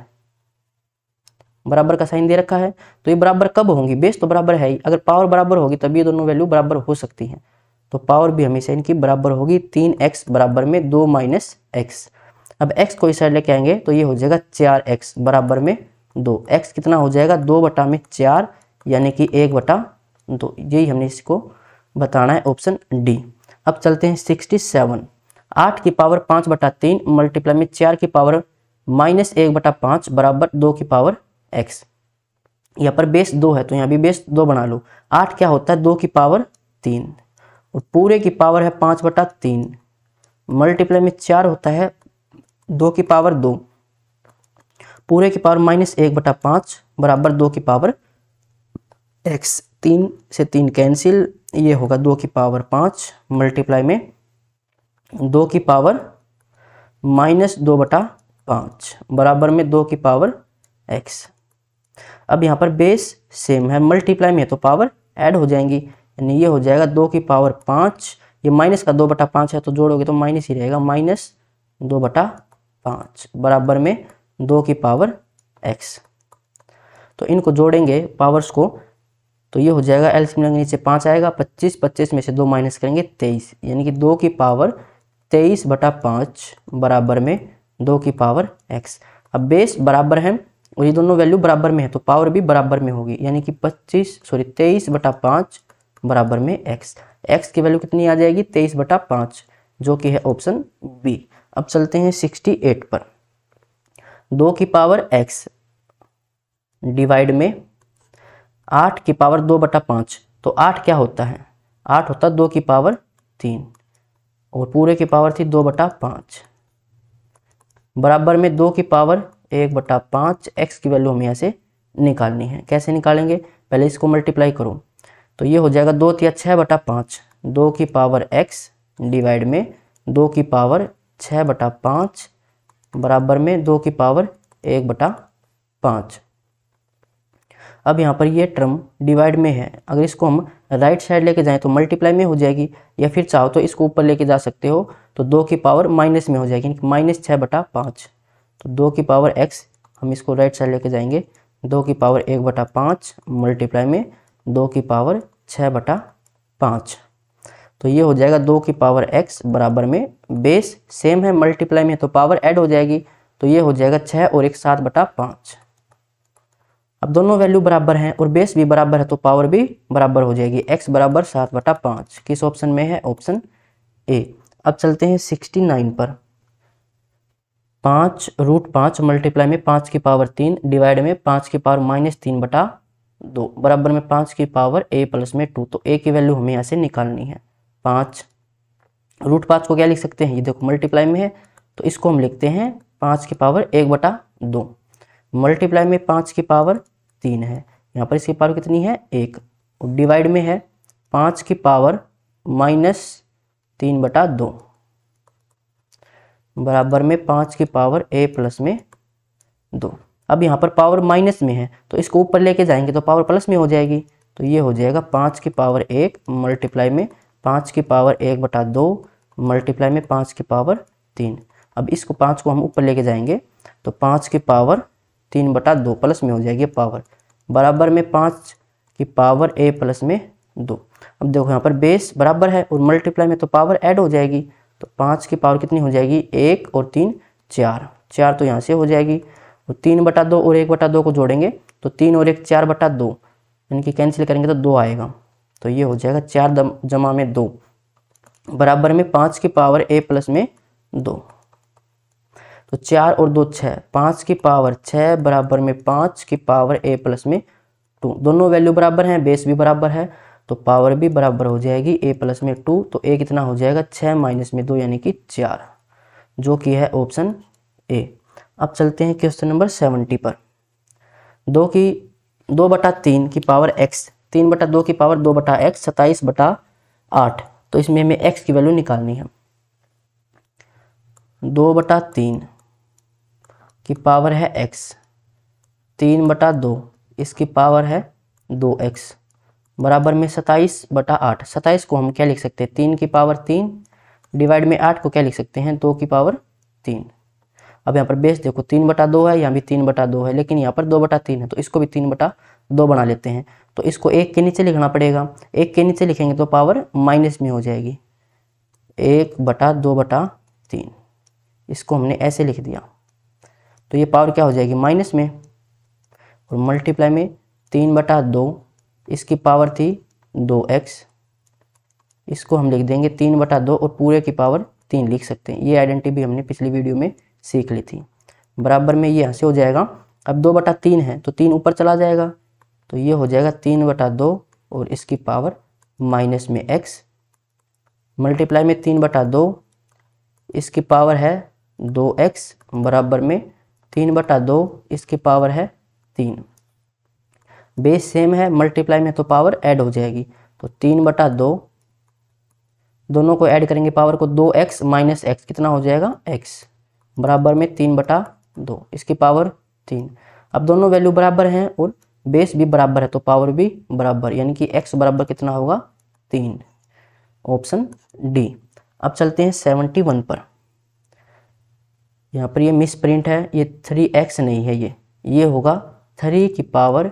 बराबर का साइन दे रखा है तो ये बराबर कब होंगी बेस तो बराबर है ही अगर पावर बराबर होगी तब ये दोनों वैल्यू बराबर हो सकती हैं तो पावर भी हमेशा इनकी बराबर होगी तीन एक्स बराबर में दो माइनस एक्स अब एक्स को इस साइड लेके आएंगे तो ये हो जाएगा चार एक्स बराबर में दो एक्स कितना हो जाएगा दो बटा में चार यानी कि एक बटा दो यही हमने इसको बताना है ऑप्शन डी अब चलते हैं सिक्सटी सेवन आठ की पावर पाँच बटा तीन मल्टीप्लाई में चार की पावर माइनस एक बटा पाँच बराबर दो की पावर एक्स यहाँ पर बेस दो है तो यहाँ भी बेस दो बना लो आठ क्या होता है दो की पावर तीन और पूरे की पावर है पाँच बटा तीन मल्टीप्लाई में चार होता है दो की पावर दो पूरे की पावर माइनस एक बटा पाँच बराबर दो की पावर एक्स तीन से तीन कैंसिल ये होगा दो की पावर पाँच मल्टीप्लाई में दो की पावर माइनस दो बटा पाँच बराबर में दो की पावर एक्स अब यहाँ पर बेस सेम है मल्टीप्लाई में तो पावर ऐड हो जाएंगी यानी ये हो जाएगा दो की पावर पाँच ये माइनस का दो बटा पाँच है तो जोड़ोगे तो माइनस ही रहेगा माइनस दो बटा पाँच बराबर में दो की पावर एक्स तो इनको जोड़ेंगे पावर्स को तो ये हो जाएगा एल सिमिलर के नीचे पाँच आएगा पच्चीस पच्चीस में से दो माइनस करेंगे तेईस यानी कि दो की पावर तेईस बटा पाँच बराबर में दो की पावर एक्स अब बेस बराबर है और ये दोनों वैल्यू बराबर में है तो पावर भी बराबर में होगी यानी कि पच्चीस सॉरी तेईस बटा पाँच बराबर में एक्स एक्स की वैल्यू कितनी आ जाएगी तेईस बटा पाँच जो कि है ऑप्शन बी अब चलते हैं सिक्सटी एट पर दो की पावर एक्स डिवाइड में आठ की पावर दो बटा पाँच तो आठ क्या होता है आठ होता दो की पावर तीन और पूरे की पावर थी दो बटा पाँच बराबर में दो की पावर एक बटा पाँच एक्स की वैल्यू हमें यहाँ से निकालनी है कैसे निकालेंगे पहले इसको मल्टीप्लाई करो तो ये हो जाएगा दो तिया छः बटा पाँच दो की पावर एक्स डिवाइड में दो की पावर छः बटा पाँच बराबर में दो की पावर एक बटा पाँच अब यहाँ पर ये टर्म डिवाइड में है अगर इसको हम राइट साइड लेके जाएं तो मल्टीप्लाई में हो जाएगी या फिर चाहो तो इसको ऊपर लेके जा सकते हो तो दो की पावर माइनस में हो जाएगी यानी माइनस छः बटा पाँच तो दो की पावर एक्स हम इसको राइट साइड लेके जाएंगे दो की पावर एक बटा पाँच मल्टीप्लाई में दो की पावर छः बटा पाँच तो ये हो जाएगा दो की पावर एक्स बराबर में बेस सेम है मल्टीप्लाई में तो पावर एड हो जाएगी तो ये हो जाएगा छः और एक सात बटा पाँच अब दोनों वैल्यू बराबर हैं और बेस भी बराबर है तो पावर भी बराबर हो जाएगी एक्स बराबर सात बटा पाँच किस ऑप्शन में है ऑप्शन ए अब चलते हैं सिक्सटी नाइन पर पाँच रूट पाँच मल्टीप्लाई में पाँच की पावर तीन डिवाइड में पाँच की पावर माइनस तीन बटा दो बराबर में पाँच की पावर ए प्लस में टू तो ए की वैल्यू हमें यहाँ से निकालनी है पाँच रूट पाँच को क्या लिख सकते हैं ये देखो मल्टीप्लाई में है तो इसको हम लिखते हैं पाँच की पावर एक बटा दो मल्टीप्लाई में पाँच की पावर तीन है यहाँ पर इसकी पावर कितनी है एक डिवाइड में है पाँच की पावर माइनस तीन बटा दो बराबर में पाँच की पावर ए प्लस में दो अब यहाँ पर पावर माइनस में है तो इसको ऊपर लेके जाएंगे तो पावर प्लस में हो जाएगी तो ये हो जाएगा पाँच की पावर एक मल्टीप्लाई में पाँच की पावर एक बटा दो मल्टीप्लाई में पाँच की पावर तीन अब इसको पाँच को हम ऊपर लेके जाएंगे तो पाँच की पावर तीन बटा दो प्लस में हो जाएगी पावर बराबर में पाँच की पावर ए प्लस में दो अब देखो यहाँ पर बेस बराबर है और मल्टीप्लाई में तो पावर ऐड हो जाएगी तो पाँच की पावर कितनी हो जाएगी एक और तीन चार चार तो यहाँ से हो जाएगी और तो तीन बटा दो और एक बटा दो को जोड़ेंगे तो तीन और एक चार बटा दो यानी कि कैंसिल करेंगे तो दो आएगा तो ये हो जाएगा चार जमा में दो बराबर में पाँच की पावर ए प्लस में दो तो चार और दो छः पाँच की पावर छः बराबर में पाँच की पावर ए प्लस में टू दोनों वैल्यू बराबर हैं बेस भी बराबर है तो पावर भी बराबर हो जाएगी ए प्लस में टू तो ए कितना हो जाएगा छः माइनस में दो यानी कि चार जो कि है ऑप्शन ए अब चलते हैं क्वेश्चन नंबर सेवेंटी पर दो की दो बटा तीन की पावर एक्स तीन बटा दो की पावर दो बटा एक्स सत्ताईस बटा आठ तो इसमें हमें एक्स की वैल्यू निकालनी है दो बटा तीन की पावर है एक्स तीन बटा दो इसकी पावर है दो एक्स बराबर में सताइस बटा आठ सताइस को हम क्या लिख सकते हैं तीन की पावर तीन डिवाइड में आठ को क्या लिख सकते हैं दो की पावर तीन अब यहाँ पर बेस देखो तीन बटा दो है यहाँ भी तीन बटा दो है लेकिन यहाँ पर दो बटा तीन है तो इसको भी तीन बटा दो बना लेते हैं तो इसको एक के नीचे लिखना पड़ेगा एक के नीचे लिखेंगे तो पावर माइनस में हो जाएगी एक बटा दो बटा तीन इसको हमने ऐसे लिख दिया तो ये पावर क्या हो जाएगी माइनस में और मल्टीप्लाई में तीन बटा दो इसकी पावर थी दो एक्स इसको हम लिख देंगे तीन बटा दो और पूरे की पावर तीन लिख सकते हैं ये आइडेंटिटी भी हमने पिछली वीडियो में सीख ली थी बराबर में ये यहाँ से हो जाएगा अब दो बटा तीन है तो तीन ऊपर चला जाएगा तो ये हो जाएगा तीन बटा दो और इसकी पावर माइनस में एक्स मल्टीप्लाई में तीन बटा दो इसकी पावर है दो एक्स बराबर में तीन बटा दो इसकी पावर है तीन बेस सेम है मल्टीप्लाई में तो पावर ऐड हो जाएगी तो तीन बटा दो दोनों को ऐड करेंगे पावर को दो एक्स माइनस एक्स कितना हो जाएगा एक्स बराबर में तीन बटा दो इसकी पावर तीन अब दोनों वैल्यू बराबर हैं और बेस भी बराबर है तो पावर भी बराबर यानी कि एक्स बराबर कितना होगा तीन ऑप्शन डी अब चलते हैं सेवेंटी वन पर यहाँ पर ये मिस प्रिंट है ये थ्री एक्स नहीं है ये ये होगा थ्री की पावर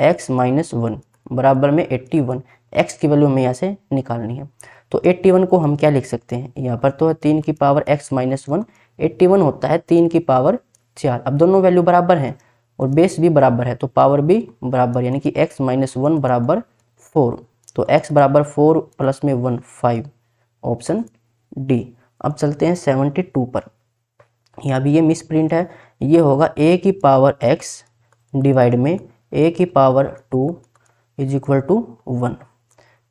एक्स माइनस वन बराबर में एट्टी वन एक्स की वैल्यू हमें यहाँ से निकालनी है तो एट्टी वन को हम क्या लिख सकते हैं यहाँ पर तो है तीन की power X minus one eighty one होता है तीन की पावर चार अब दोनों वैल्यू बराबर हैं और बेस भी बराबर है तो पावर भी बराबर यानी कि एक्स माइनस वन बराबर फोर तो एक्स बराबर फोर प्लस में वन फाइव ऑप्शन डी अब चलते हैं सेवनटी टू पर यहाँ भी ये मिस प्रिंट है ये होगा ए की पावर एक्स डिवाइड में ए की power two is equal to one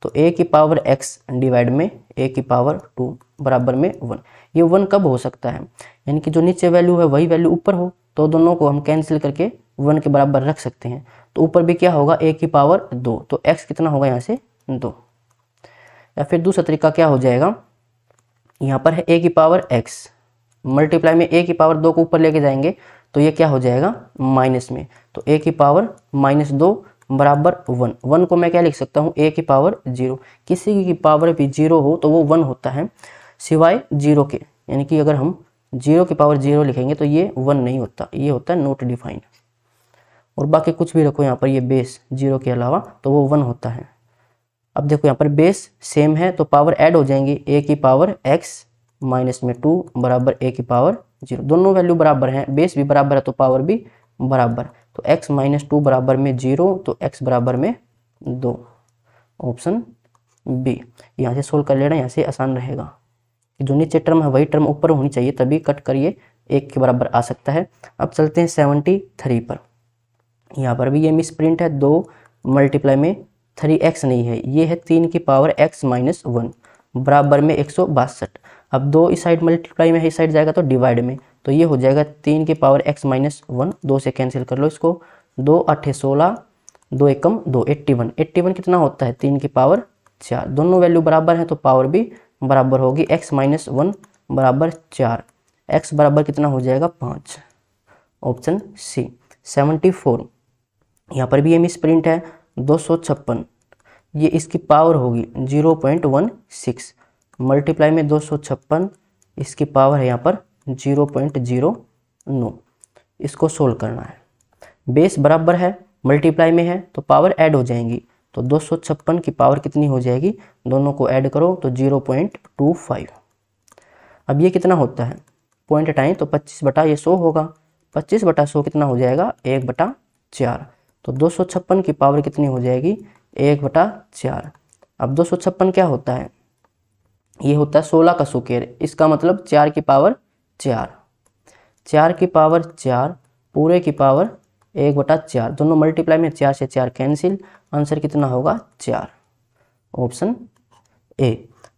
तो ए की पावर एक्स डिवाइड में ए की पावर टू बराबर में वन ये वन कब हो सकता है यानी कि जो नीचे वैल्यू है वही वैल्यू ऊपर हो तो दोनों को हम कैंसिल करके वन के बराबर रख सकते हैं तो ऊपर भी क्या होगा ए की पावर दो तो एक्स कितना होगा यहाँ से दो या फिर दूसरा तरीका क्या हो जाएगा यहाँ पर है ए की पावर एक्स मल्टीप्लाई में ए की पावर दो को ऊपर लेके जाएंगे तो ये क्या हो जाएगा माइनस में तो ए की पावर माइनस दो बराबर वन वन को मैं क्या लिख सकता हूँ ए की पावर जीरो किसी की पावर भी जीरो हो तो वो वन होता है सिवाय जीरो के यानी कि अगर हम जीरो की पावर जीरो लिखेंगे तो ये वन नहीं होता ये होता है नोट डिफाइन और बाकी कुछ भी रखो यहाँ पर ये बेस जीरो के अलावा तो वो वन होता है अब देखो यहाँ पर बेस सेम है तो पावर ऐड हो जाएंगी ए की पावर एक्स माइनस में टू बराबर ए की पावर जीरो दोनों वैल्यू बराबर हैं बेस भी बराबर है तो पावर भी बराबर तो एक्स माइनस टू बराबर में जीरो तो एक्स बराबर में दो ऑप्शन बी यहाँ से सोल्व कर लेना यहाँ से आसान रहेगा जो नीचे टर्म है वही टर्म ऊपर होनी चाहिए तभी कट करिए एक के बराबर आ सकता है अब चलते हैं सेवेंटी थ्री पर यहाँ पर भी ये मिस प्रिंट है दो मल्टीप्लाई में थ्री एक्स नहीं है ये है तीन की पावर एक्स माइनस वन बराबर में एक सौ बासठ अब दो इस साइड मल्टीप्लाई में है इस साइड जाएगा तो डिवाइड में तो ये हो जाएगा तीन की पावर एक्स माइनस वन दो से कैंसिल कर लो इसको दो अठे सोलह दो एकम दो एट्टी वन एट्टी वन कितना होता है तीन की पावर चार दोनों वैल्यू बराबर है तो पावर भी बराबर होगी एक्स माइनस वन बराबर चार एक्स बराबर कितना हो जाएगा पाँच ऑप्शन सी सेवेंटी फोर यहाँ पर भी ये मिस प्रिंट है दो सौ छप्पन ये इसकी पावर होगी zero point one six multiply में दो सौ छप्पन इसकी पावर है यहाँ पर जीरो पॉइंट जीरो नौ इसको सोल्व करना है बेस बराबर है मल्टीप्लाई में है तो पावर ऐड हो जाएंगी तो दो सौ छप्पन की पावर कितनी हो जाएगी दोनों को ऐड करो तो जीरो पॉइंट टू फाइव अब ये कितना होता है पॉइंट टाइम तो पच्चीस बटा ये सौ होगा पच्चीस बटा सौ कितना हो जाएगा एक बटा चार तो दो सौ छप्पन की पावर कितनी हो जाएगी एक बटा चार अब दो सौ छप्पन क्या होता है ये होता है सोलह का सुकेर इसका मतलब चार की पावर चार चार की पावर चार पूरे की पावर एक बटा चार दोनों मल्टीप्लाई में चार से चार कैंसिल आंसर कितना होगा चार ऑप्शन ए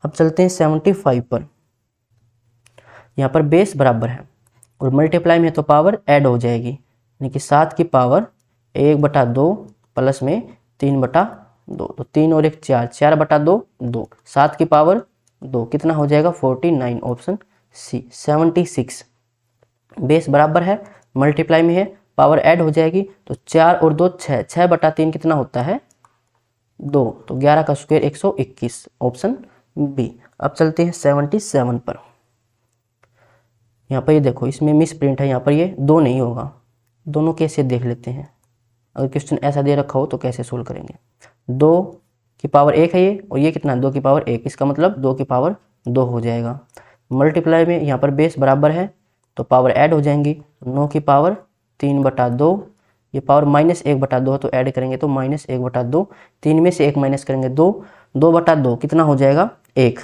अब चलते हैं सेवनटी फाइव पर यहाँ पर बेस बराबर है और मल्टीप्लाई में तो पावर ऐड हो जाएगी यानी कि सात की पावर एक बटा दो प्लस में तीन बटा दो तो तीन और एक चार चार बटा दो दो सात की पावर दो कितना हो जाएगा forty nine option C seventy six base बराबर है मल्टीप्लाई में है पावर ऐड हो जाएगी तो चार और दो छः छः बटा तीन कितना होता है दो तो ग्यारह का स्क्वेयर एक सौ इक्कीस ऑप्शन बी अब चलते हैं सेवनटी सेवन पर यहाँ पर ये देखो इसमें मिस प्रिंट है यहाँ पर ये दो नहीं होगा दोनों कैसे देख लेते हैं अगर क्वेश्चन ऐसा दे रखा हो तो कैसे सोल्व करेंगे दो की पावर एक है ये और ये कितना दो की पावर एक इसका मतलब दो की पावर दो हो जाएगा मल्टीप्लाई में यहाँ पर बेस बराबर है तो पावर ऐड हो जाएंगी नौ की पावर तीन बटा दो ये पावर माइनस एक बटा दो तो ऐड करेंगे तो माइनस एक बटा दो तीन में से एक माइनस करेंगे दो दो बटा दो कितना हो जाएगा एक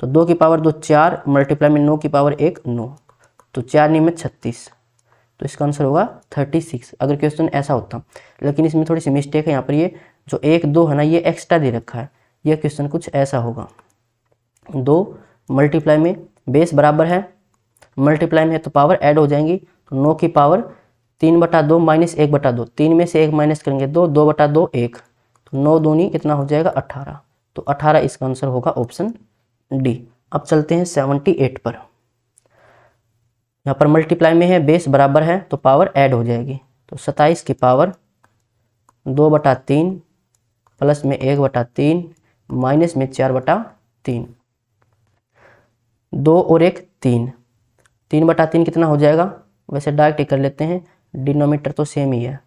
तो दो की पावर दो चार मल्टीप्लाई में नौ की पावर एक नौ तो चार नी में छत्तीस तो इसका आंसर होगा थर्टी सिक्स अगर क्वेश्चन ऐसा होता लेकिन इसमें थोड़ी सी मिस्टेक है यहाँ पर ये जो एक दो है ना ये एक्स्ट्रा दे रखा है यह क्वेश्चन कुछ ऐसा होगा दो मल्टीप्लाई में बेस बराबर है मल्टीप्लाई में है तो पावर ऐड हो जाएंगी तो नौ की पावर तीन बटा दो माइनस एक बटा दो तीन में से एक माइनस करेंगे दो दो बटा दो एक तो नौ दूनी कितना हो जाएगा अट्ठारह तो अट्ठारह इसका आंसर होगा ऑप्शन डी अब चलते हैं सेवेंटी एट पर यहाँ पर मल्टीप्लाई में है बेस बराबर है तो पावर ऐड हो जाएगी तो सत्ताईस की पावर दो बटा तीन प्लस में एक बटा तीन माइनस में चार बटा तीन दो और एक तीन तीन बटा तीन कितना हो जाएगा वैसे डायरेक्ट ही कर लेते हैं डिनोमीटर तो सेम ही है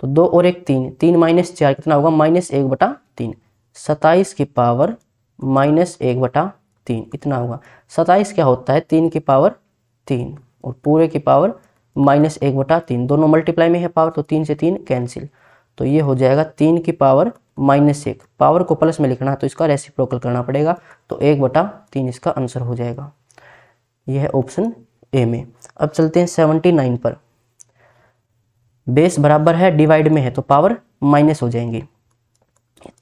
तो दो और एक तीन तीन माइनस चार कितना होगा माइनस एक बटा तीन सताइस की पावर माइनस एक बटा तीन इतना होगा सताइस क्या होता है तीन की पावर तीन और पूरे की पावर माइनस एक बटा तीन दोनों मल्टीप्लाई में है पावर तो तीन से तीन कैंसिल तो ये हो जाएगा तीन की पावर माइनस एक पावर को प्लस में लिखना है तो इसका रेसिप्रोकल करना पड़ेगा तो एक बटा तीन इसका आंसर हो जाएगा यह है ऑप्शन ए में अब चलते हैं सेवनटी नाइन पर बेस बराबर है डिवाइड में है तो पावर माइनस हो जाएंगी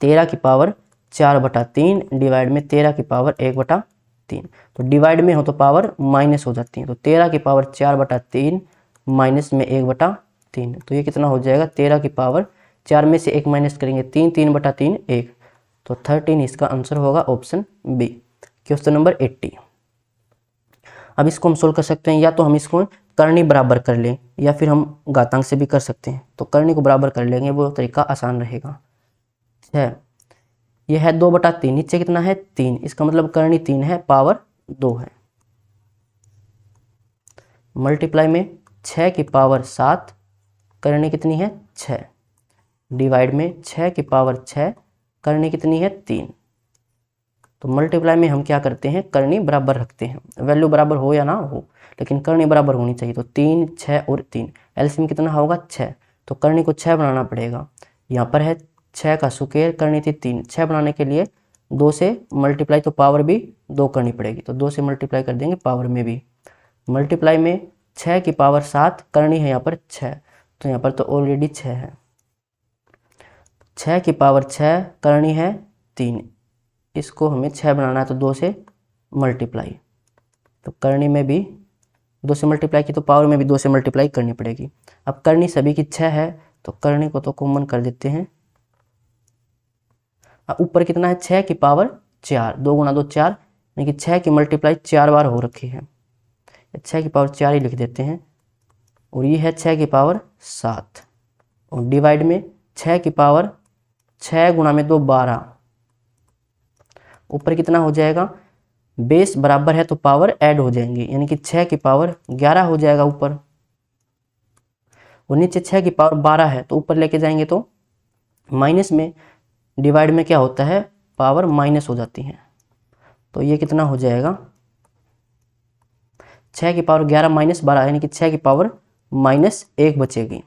तेरह की पावर चार बटा तीन डिवाइड में तेरह की पावर एक बटा तीन तो डिवाइड में हो तो पावर माइनस हो जाती है तो तेरह की पावर चार बटा तीन माइनस में एक बटा तीन तो ये कितना हो जाएगा तेरह की पावर चार में से एक माइनस करेंगे तीन तीन बटा तीन एक तो थर्टीन इसका आंसर होगा option B question number eighty अब इसको हम सोल्व कर सकते हैं या तो हम इसको करनी बराबर कर लें या फिर हम घातांक से भी कर सकते हैं तो करनी को बराबर कर लेंगे वो तरीका आसान रहेगा छः यह है दो बटा तीन नीचे कितना है तीन इसका मतलब करनी तीन है पावर दो है मल्टीप्लाई में छः की पावर सात करनी कितनी है छः डिवाइड में छः की पावर छः करनी कितनी है तीन तो मल्टीप्लाई में हम क्या करते हैं करनी बराबर रखते हैं वैल्यू बराबर हो या ना हो लेकिन करनी बराबर होनी चाहिए तो तीन छः और तीन एल्सियम कितना होगा छः तो करनी को छः बनाना पड़ेगा यहाँ पर है छः का सुकेर करनी थी तीन छः बनाने के लिए दो से मल्टीप्लाई तो पावर भी दो करनी पड़ेगी तो दो से मल्टीप्लाई कर देंगे पावर में भी मल्टीप्लाई में छः की पावर सात करनी है यहाँ पर छः तो यहाँ पर तो ऑलरेडी छः है छः की पावर छः करनी है तीन इसको हमें छः बनाना है तो दो से मल्टीप्लाई तो करनी में भी दो से मल्टीप्लाई की तो पावर में भी दो से मल्टीप्लाई करनी पड़ेगी अब करनी सभी की छः है तो करनी को तो कॉमन कर देते हैं अब ऊपर कितना है छः की पावर चार दो गुना दो चार यानी कि छः की मल्टीप्लाई चार बार हो रखी है छः की पावर चार ही लिख देते हैं और ये है छः की पावर सात और डिवाइड में छः की पावर छः गुणा में दो बारह ऊपर कितना हो जाएगा बेस बराबर है तो पावर ऐड हो जाएंगे यानी कि छः की पावर ग्यारह हो जाएगा ऊपर और नीचे छः की पावर बारह है तो ऊपर लेके जाएंगे तो माइनस में डिवाइड में क्या होता है पावर माइनस हो जाती है तो ये कितना हो जाएगा छः की पावर ग्यारह माइनस बारह यानी कि छः की पावर माइनस एक बचेगी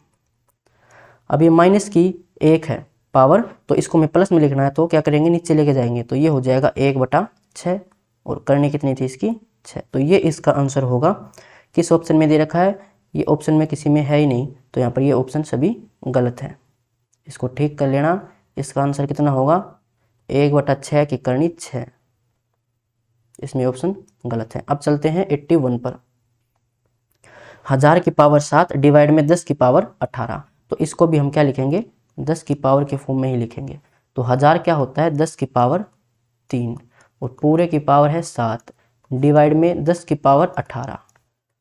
अब ये माइनस की एक है पावर तो इसको मैं प्लस में लिखना है तो क्या करेंगे नीचे लेके जाएंगे तो ये हो जाएगा एक बटा छः और करनी कितनी थी इसकी छः तो ये इसका आंसर होगा किस ऑप्शन में दे रखा है ये ऑप्शन में किसी में है ही नहीं तो यहाँ पर ये ऑप्शन सभी गलत है इसको ठीक कर लेना इसका आंसर कितना होगा एक बटा छः की करनी छः इसमें ऑप्शन गलत है अब चलते हैं एट्टी वन पर हजार की पावर सात डिवाइड में दस की पावर अठारह तो इसको भी हम क्या लिखेंगे दस की पावर के फॉर्म में ही लिखेंगे तो हज़ार क्या होता है दस की पावर तीन और पूरे की पावर है सात डिवाइड में दस की पावर अठारह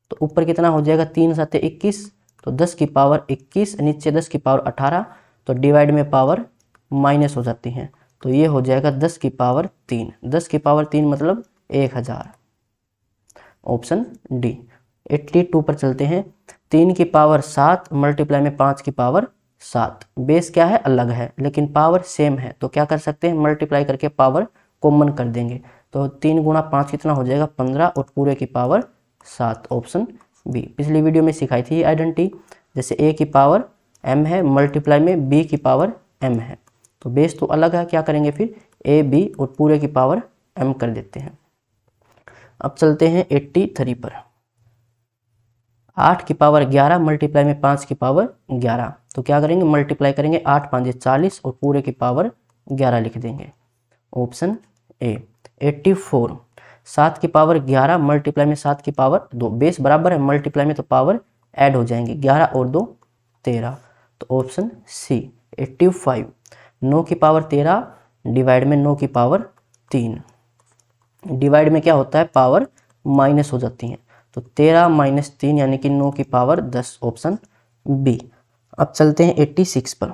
तो ऊपर कितना हो जाएगा तीन सात इक्कीस तो दस की पावर इक्कीस नीचे दस की पावर अठारह तो डिवाइड में पावर माइनस हो जाती हैं तो ये हो जाएगा दस की पावर तीन दस की पावर तीन मतलब एक हज़ार ऑप्शन डी एट्टी टू पर चलते हैं तीन की पावर सात मल्टीप्लाई में पाँच की पावर सात बेस क्या है अलग है लेकिन पावर सेम है तो क्या कर सकते हैं मल्टीप्लाई करके पावर कॉमन कर देंगे तो तीन गुणा पाँच कितना हो जाएगा पंद्रह और पूरे की पावर सात ऑप्शन बी पिछली वीडियो में सिखाई थी आइडेंटिटी जैसे ए की पावर एम है मल्टीप्लाई में बी की पावर एम है तो बेस तो अलग है क्या करेंगे फिर ए बी और पूरे की पावर एम कर देते हैं अब चलते हैं एट्टी थ्री पर आठ की पावर ग्यारह मल्टीप्लाई में पाँच की पावर ग्यारह तो क्या करेंगे मल्टीप्लाई करेंगे आठ पाँच चालीस और पूरे की पावर ग्यारह लिख देंगे ऑप्शन ए एट्टी फोर सात की पावर ग्यारह मल्टीप्लाई में सात की पावर दो बेस बराबर है मल्टीप्लाई में तो पावर ऐड हो जाएंगे ग्यारह और दो तेरह तो ऑप्शन सी एट्टी फाइव नौ की पावर तेरह डिवाइड में नौ की पावर तीन डिवाइड में क्या होता है पावर माइनस हो जाती हैं तो तेरह माइनस तीन यानी कि नौ की पावर दस ऑप्शन बी अब चलते हैं एट्टी सिक्स पर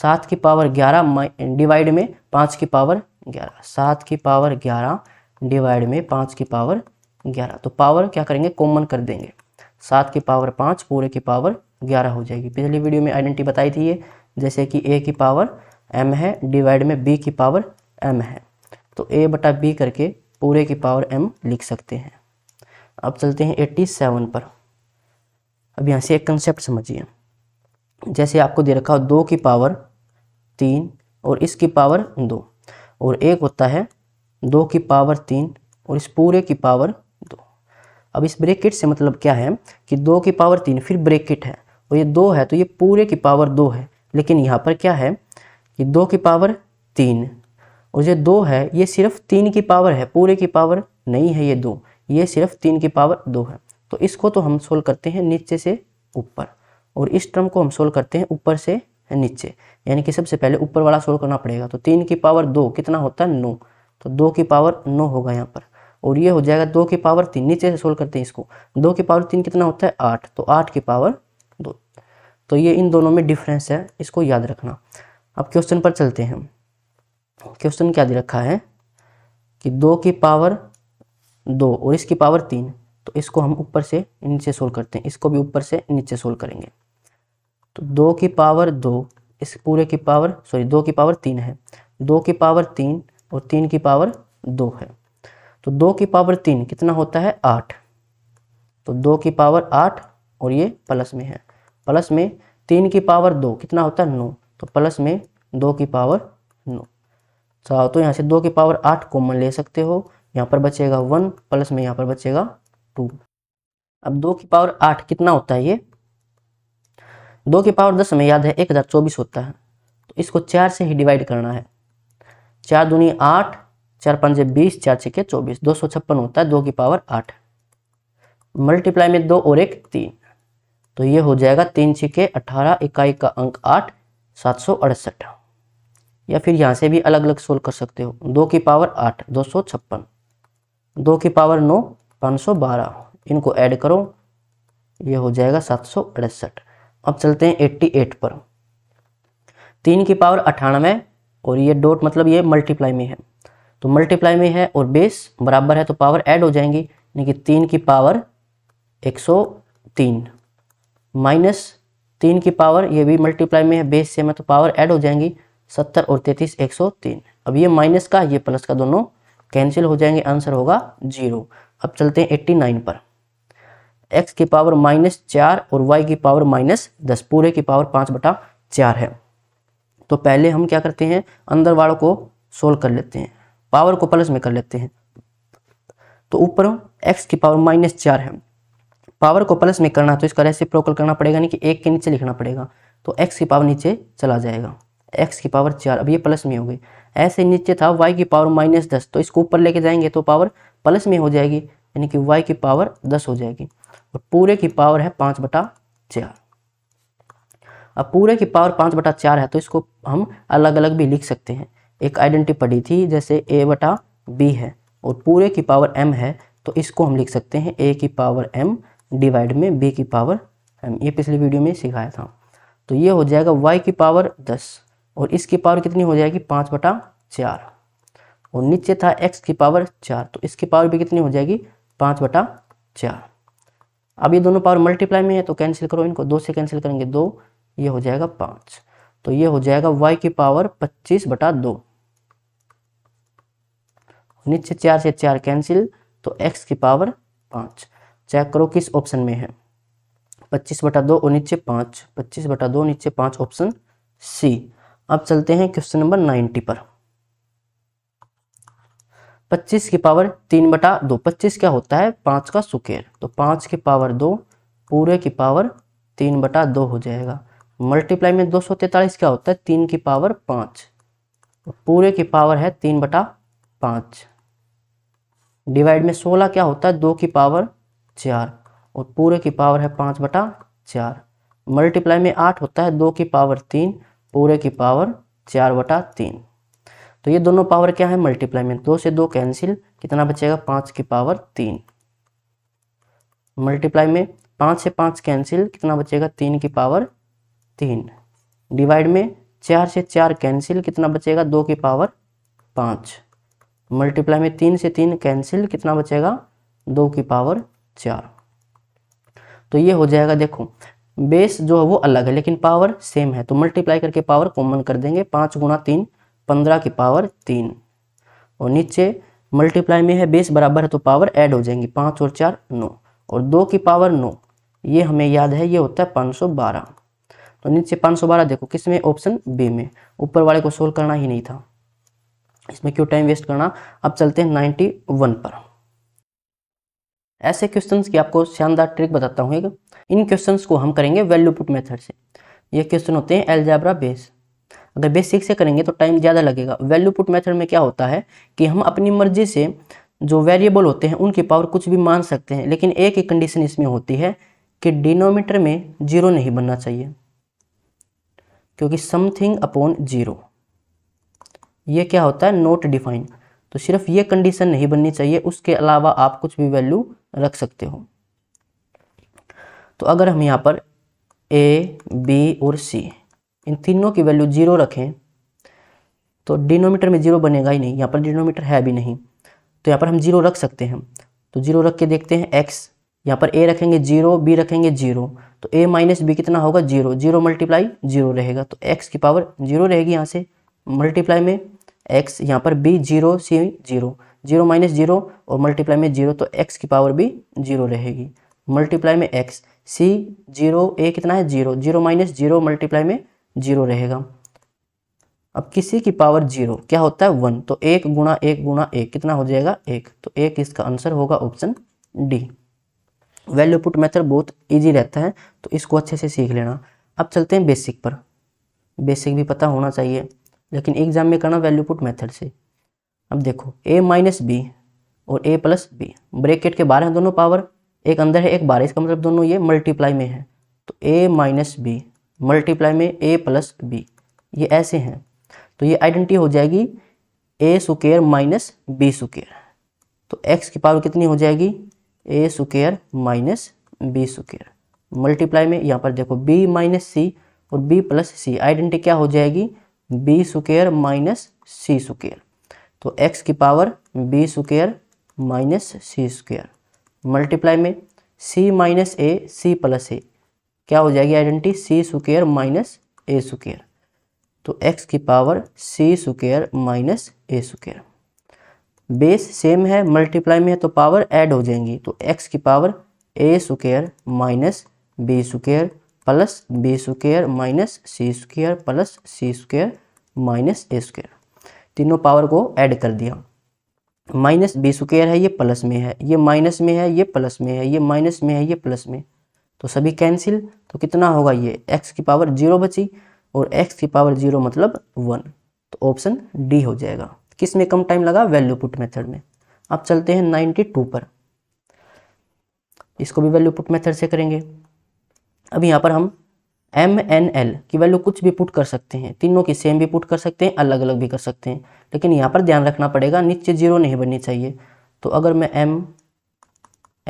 सात की पावर ग्यारह डिवाइड में पाँच की पावर ग्यारह सात की पावर ग्यारह डिवाइड में पाँच की पावर ग्यारह तो पावर क्या करेंगे कॉमन कर देंगे सात की पावर पाँच पूरे की पावर ग्यारह हो जाएगी पिछली वीडियो में आइडेंटिटी बताई थी ये जैसे कि ए की पावर एम है डिवाइड में बी की पावर एम है तो ए बटा बी करके पूरे की पावर एम लिख सकते हैं अब चलते हैं एट्टी सेवन पर अब यहाँ से एक कंसेप्ट समझिए जैसे आपको दे रखा हो दो की पावर तीन और इसकी पावर दो और एक होता है दो की पावर तीन और इस पूरे की पावर दो अब इस ब्रेकेट से मतलब क्या है कि दो की पावर तीन फिर ब्रेकेट है और ये दो है तो ये पूरे की पावर दो है लेकिन यहाँ पर क्या है कि दो की पावर तीन और ये दो है ये सिर्फ तीन की पावर है पूरे की पावर नहीं है ये दो ये सिर्फ तीन की पावर दो है तो इसको तो हम सोल्व करते हैं नीचे से ऊपर और इस टर्म को हम सोल्व करते हैं ऊपर से नीचे यानी कि सबसे पहले ऊपर वाला सोल्व करना पड़ेगा तो तीन की पावर दो कितना होता है नौ तो दो की पावर नौ होगा यहाँ पर और ये हो जाएगा दो की पावर तीन नीचे से सोल्व करते हैं इसको दो की पावर तीन कितना होता है आठ तो आठ की पावर दो तो ये इन दोनों में डिफरेंस है इसको याद रखना अब क्वेश्चन पर चलते हैं क्वेश्चन क्या दे रखा है कि दो की पावर दो और इसकी पावर तीन तो इसको हम ऊपर से नीचे सोल्व करते हैं इसको भी ऊपर से नीचे सोल्व करेंगे तो दो की पावर दो इस पूरे की पावर सॉरी दो की पावर तीन है दो की पावर तीन और तीन की पावर दो है तो दो की पावर तीन कितना होता है आठ तो दो की पावर आठ और ये प्लस में है प्लस में तीन की पावर दो कितना होता है नौ तो प्लस में दो की पावर नौ तो यहाँ से दो की पावर आठ कॉमन ले सकते हो यहाँ पर बचेगा वन प्लस में यहाँ पर बचेगा टू अब दो की पावर आठ कितना होता है ये दो की पावर दस हमें याद है एक हज़ार चौबीस होता है तो इसको चार से ही डिवाइड करना है चार दूनी आठ चार पंजे बीस चार छके चौबीस दो सौ छप्पन होता है दो की पावर आठ मल्टीप्लाई में दो और एक तीन तो ये हो जाएगा तीन छके अठारह इकाई का अंक आठ सात सौ अड़सठ या फिर यहाँ से भी अलग अलग सोल्व कर सकते हो दो की पावर आठ दो सौ छप्पन दो की पावर नौ 512 इनको ऐड करो ये हो जाएगा सात अब चलते हैं 88 पर तीन की पावर अठानवे और ये डॉट मतलब ये मल्टीप्लाई में है तो मल्टीप्लाई में है और बेस बराबर है तो पावर ऐड हो जाएंगी यानी कि तीन की पावर 103 माइनस तीन की पावर ये भी मल्टीप्लाई में है बेस से में तो पावर ऐड हो जाएंगी सत्तर और 33 एक सौ तीन अब ये माइनस का ये प्लस का दोनों कैंसिल हो जाएंगे आंसर होगा जीरो अब चलते हैं एट्टी नाइन पर x की पावर माइनस चार और y की पावर माइनस दस पूरे की पावर पाँच बटा चार है तो पहले हम क्या करते हैं अंदर वालों को सोल्व कर लेते हैं पावर को प्लस में कर लेते हैं तो ऊपर x की पावर माइनस चार है पावर को प्लस में करना तो इसका रेसिप प्रोकल करना पड़ेगा नहीं कि एक के नीचे लिखना पड़ेगा तो x की पावर नीचे चला जाएगा x की पावर चार अब ये प्लस में हो गई ऐसे नीचे था y की पावर माइनस दस तो इसको ऊपर लेके जाएंगे तो पावर प्लस में हो जाएगी यानी कि वाई की पावर दस हो जाएगी और पूरे की पावर है पाँच बटा चार अब पूरे की पावर पाँच बटा चार है तो इसको हम अलग अलग भी लिख सकते हैं एक आइडेंटिटी पड़ी थी जैसे ए बटा बी है और पूरे की पावर एम है तो इसको हम लिख सकते हैं ए की पावर एम डिवाइड में बी की पावर एम ये पिछली वीडियो में सिखाया था तो ये हो जाएगा वाई की पावर दस और इसकी पावर कितनी हो जाएगी पाँच बटा चार और नीचे था एक्स की पावर चार तो इसकी पावर भी कितनी हो जाएगी पाँच बटा चार अब ये दोनों पावर मल्टीप्लाई में है तो कैंसिल करो इनको दो से कैंसिल करेंगे दो ये हो जाएगा पाँच तो ये हो जाएगा वाई की पावर पच्चीस बटा दो नीचे चार से चार कैंसिल तो एक्स की पावर पाँच चेक करो किस ऑप्शन में है पच्चीस बटा दो और नीचे पाँच पच्चीस बटा दो नीचे पाँच ऑप्शन सी अब चलते हैं क्वेश्चन नंबर नाइन्टी पर 25 की पावर तीन बटा दो पच्चीस क्या होता है पाँच का सुकेर तो पाँच की पावर दो पूरे की पावर तीन बटा दो हो जाएगा मल्टीप्लाई में दो सौ तैतालीस क्या होता है तीन की पावर पाँच तो पूरे की पावर है तीन बटा पाँच डिवाइड में सोलह क्या होता है दो की पावर चार और पूरे की पावर है पाँच बटा चार मल्टीप्लाई में आठ होता है दो की पावर तीन पूरे की पावर चार बटा तीन तो ये दोनों पावर क्या है मल्टीप्लाई में दो से दो कैंसिल कितना बचेगा पाँच की पावर तीन मल्टीप्लाई में पाँच से पाँच कैंसिल कितना बचेगा तीन की पावर तीन डिवाइड में चार से चार कैंसिल कितना बचेगा दो की पावर पाँच मल्टीप्लाई में तीन से तीन कैंसिल कितना बचेगा दो की पावर चार तो ये हो जाएगा देखो बेस जो है वो अलग है लेकिन पावर सेम है तो मल्टीप्लाई करके पावर कॉमन कर देंगे पाँच गुना तीन पंद्रह की पावर तीन और नीचे मल्टीप्लाई में है बेस बराबर है तो पावर ऐड हो जाएंगी पाँच और चार नौ और दो की पावर नौ ये हमें याद है ये होता है पाँच सौ बारह तो नीचे पाँच सौ बारह देखो किस में ऑप्शन बी में ऊपर वाले को सोल्व करना ही नहीं था इसमें क्यों टाइम वेस्ट करना अब चलते हैं नाइन्टी वन पर ऐसे क्वेश्चन की आपको शानदार ट्रिक बताता हूँ इन क्वेश्चन को हम करेंगे वैल्यू पुट मेथड से ये क्वेश्चन होते हैं एल्जैब्रा बेस अगर बेसिक से करेंगे तो टाइम ज़्यादा लगेगा वैल्यू पुट मेथड में क्या होता है कि हम अपनी मर्जी से जो वेरिएबल होते हैं उनकी पावर कुछ भी मान सकते हैं लेकिन एक ही कंडीशन इसमें होती है कि डिनोमीटर में जीरो नहीं बनना चाहिए क्योंकि समथिंग अपॉन जीरो ये क्या होता है नोट डिफाइन तो सिर्फ ये कंडीशन नहीं बननी चाहिए उसके अलावा आप कुछ भी वैल्यू रख सकते हो तो अगर हम यहाँ पर ए बी और सी इन तीनों की वैल्यू जीरो रखें तो डिनोमीटर में जीरो बनेगा ही नहीं यहाँ पर डिनोमीटर है भी नहीं तो यहाँ पर हम जीरो रख सकते हैं तो जीरो रख के देखते हैं एक्स यहाँ पर ए रखेंगे जीरो बी रखेंगे जीरो तो ए माइनस बी कितना होगा जीरो जीरो मल्टीप्लाई जीरो रहेगा तो एक्स की पावर जीरो रहेगी यहाँ से मल्टीप्लाई में एक्स यहाँ पर B zero C zero zero minus zero और मल्टीप्लाई में जीरो तो एक्स की पावर भी जीरो रहेगी मल्टीप्लाई में एक्स सी जीरो ए कितना है zero zero minus zero multiply में जीरो रहेगा अब किसी की पावर जीरो क्या होता है वन तो एक गुणा एक गुणा एक कितना हो जाएगा एक तो एक इसका आंसर होगा option D value put method बहुत इजी रहता है तो इसको अच्छे से सीख लेना अब चलते हैं बेसिक पर बेसिक भी पता होना चाहिए लेकिन एग्जाम में करना वैल्यू पुट मेथड से अब देखो ए माइनस बी और ए प्लस बी ब्रेकेट के बारह हैं दोनों पावर एक अंदर है एक बारह इसका मतलब दोनों ये मल्टीप्लाई में है तो ए माइनस बी मल्टीप्लाई में ए प्लस बी ये ऐसे हैं तो ये आइडेंटिटी हो जाएगी A square minus B square तो एक्स की पावर कितनी हो जाएगी A square minus B square multiply में यहाँ पर देखो बी माइनस सी और बी प्लस सी आइडेंटिटी क्या हो जाएगी B square minus C square तो एक्स की power B square minus C square multiply में सी माइनस ए सी प्लस ए क्या हो जाएगी identity C square minus A square तो एक्स की power C square minus A square base same है multiply में है तो पावर ऐड हो जाएंगी तो एक्स की power A square minus B square plus B square minus C square plus C square minus A square तीनों पावर को ऐड कर दिया माइनस बी स्क्र है ये प्लस में है ये माइनस में है ये प्लस में है ये माइनस में है ये प्लस में तो सभी कैंसिल तो कितना होगा ये एक्स की पावर जीरो बची और एक्स की पावर जीरो मतलब वन तो ऑप्शन डी हो जाएगा किस में कम टाइम लगा वैल्यू पुट मेथड में अब चलते हैं नाइन्टी टू पर इसको भी वैल्यू पुट मेथड से करेंगे अब यहाँ पर हम एम एन एल की वैल्यू कुछ भी पुट कर सकते हैं तीनों की सेम भी पुट कर सकते हैं अलग अलग भी कर सकते हैं लेकिन यहाँ पर ध्यान रखना पड़ेगा नीचे जीरो नहीं बननी चाहिए तो अगर मैं एम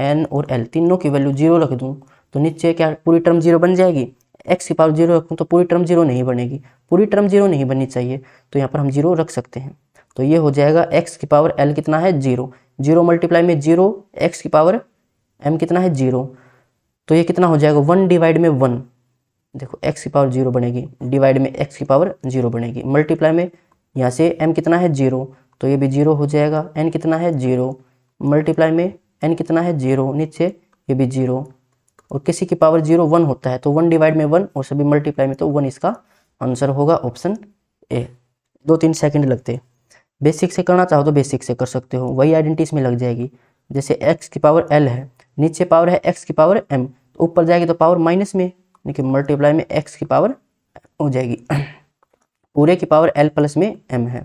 एन और एल तीनों की वैल्यू जीरो रख दूँ तो नीचे क्या पूरी टर्म जीरो बन जाएगी एक्स की पावर जीरो रखूँ तो पूरी टर्म जीरो नहीं बनेगी पूरी टर्म जीरो नहीं बननी चाहिए तो यहाँ पर हम जीरो रख सकते हैं तो ये हो जाएगा एक्स की पावर एल कितना है जीरो जीरो मल्टीप्लाई में जीरो एक्स की पावर एम कितना है जीरो तो ये कितना हो जाएगा वन डिवाइड में वन देखो एक्स की पावर जीरो बनेगी डिवाइड में एक्स की पावर जीरो बनेगी मल्टीप्लाई में यहाँ से एम कितना है जीरो तो ये भी जीरो हो जाएगा एन कितना है जीरो मल्टीप्लाई में एन कितना है जीरो नीचे ये भी जीरो और किसी की पावर जीरो वन होता है तो वन डिवाइड में वन और सभी मल्टीप्लाई में तो वन इसका आंसर होगा ऑप्शन ए दो तीन सेकंड लगते बेसिक से करना चाहो तो बेसिक से कर सकते हो वही आइडेंटिटी इसमें लग जाएगी जैसे एक्स की पावर एल है नीचे पावर है एक्स की पावर एम तो ऊपर जाएगी तो पावर माइनस में यानी कि मल्टीप्लाई में एक्स की पावर हो जाएगी पूरे की पावर एल प्लस में एम है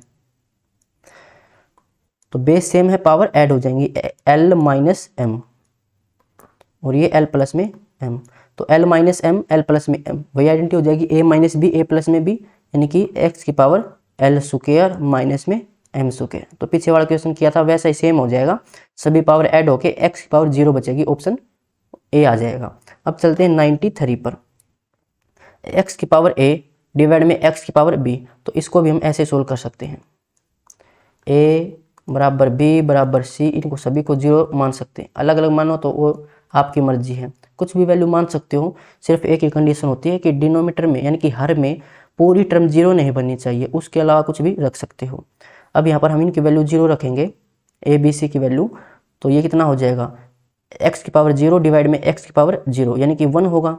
तो बेस सेम है पावर ऐड हो जाएंगी एल माइनस एम और ये एल प्लस में एम तो L minus M L plus में एम वही आइडेंटिटी हो जाएगी A minus B A plus में बी यानी कि एक्स की पावर एल सुकेयर माइनस में एम सुकेयर तो पीछे वाला क्वेश्चन किया था वैसा ही सेम हो जाएगा सभी पावर एड होके एक्स की पावर जीरो बचेगी ऑप्शन ए आ जाएगा अब चलते हैं नाइन्टी थ्री पर एक्स की पावर ए डिवाइड में एक्स की पावर बी तो इसको भी हम ऐसे सोल्व कर सकते हैं ए बराबर बी बराबर सी इनको सभी को जीरो मान सकते हैं अलग अलग मानो तो वो आपकी मर्जी है कुछ भी वैल्यू मान सकते हो सिर्फ एक ही कंडीशन होती है कि डिनोमीटर में यानी कि हर में पूरी टर्म जीरो नहीं बननी चाहिए उसके अलावा कुछ भी रख सकते हो अब यहाँ पर हम इनकी वैल्यू जीरो रखेंगे ए बी सी की वैल्यू तो ये कितना हो जाएगा एक्स की पावर जीरो डिवाइड में एक्स की पावर जीरो यानी कि वन होगा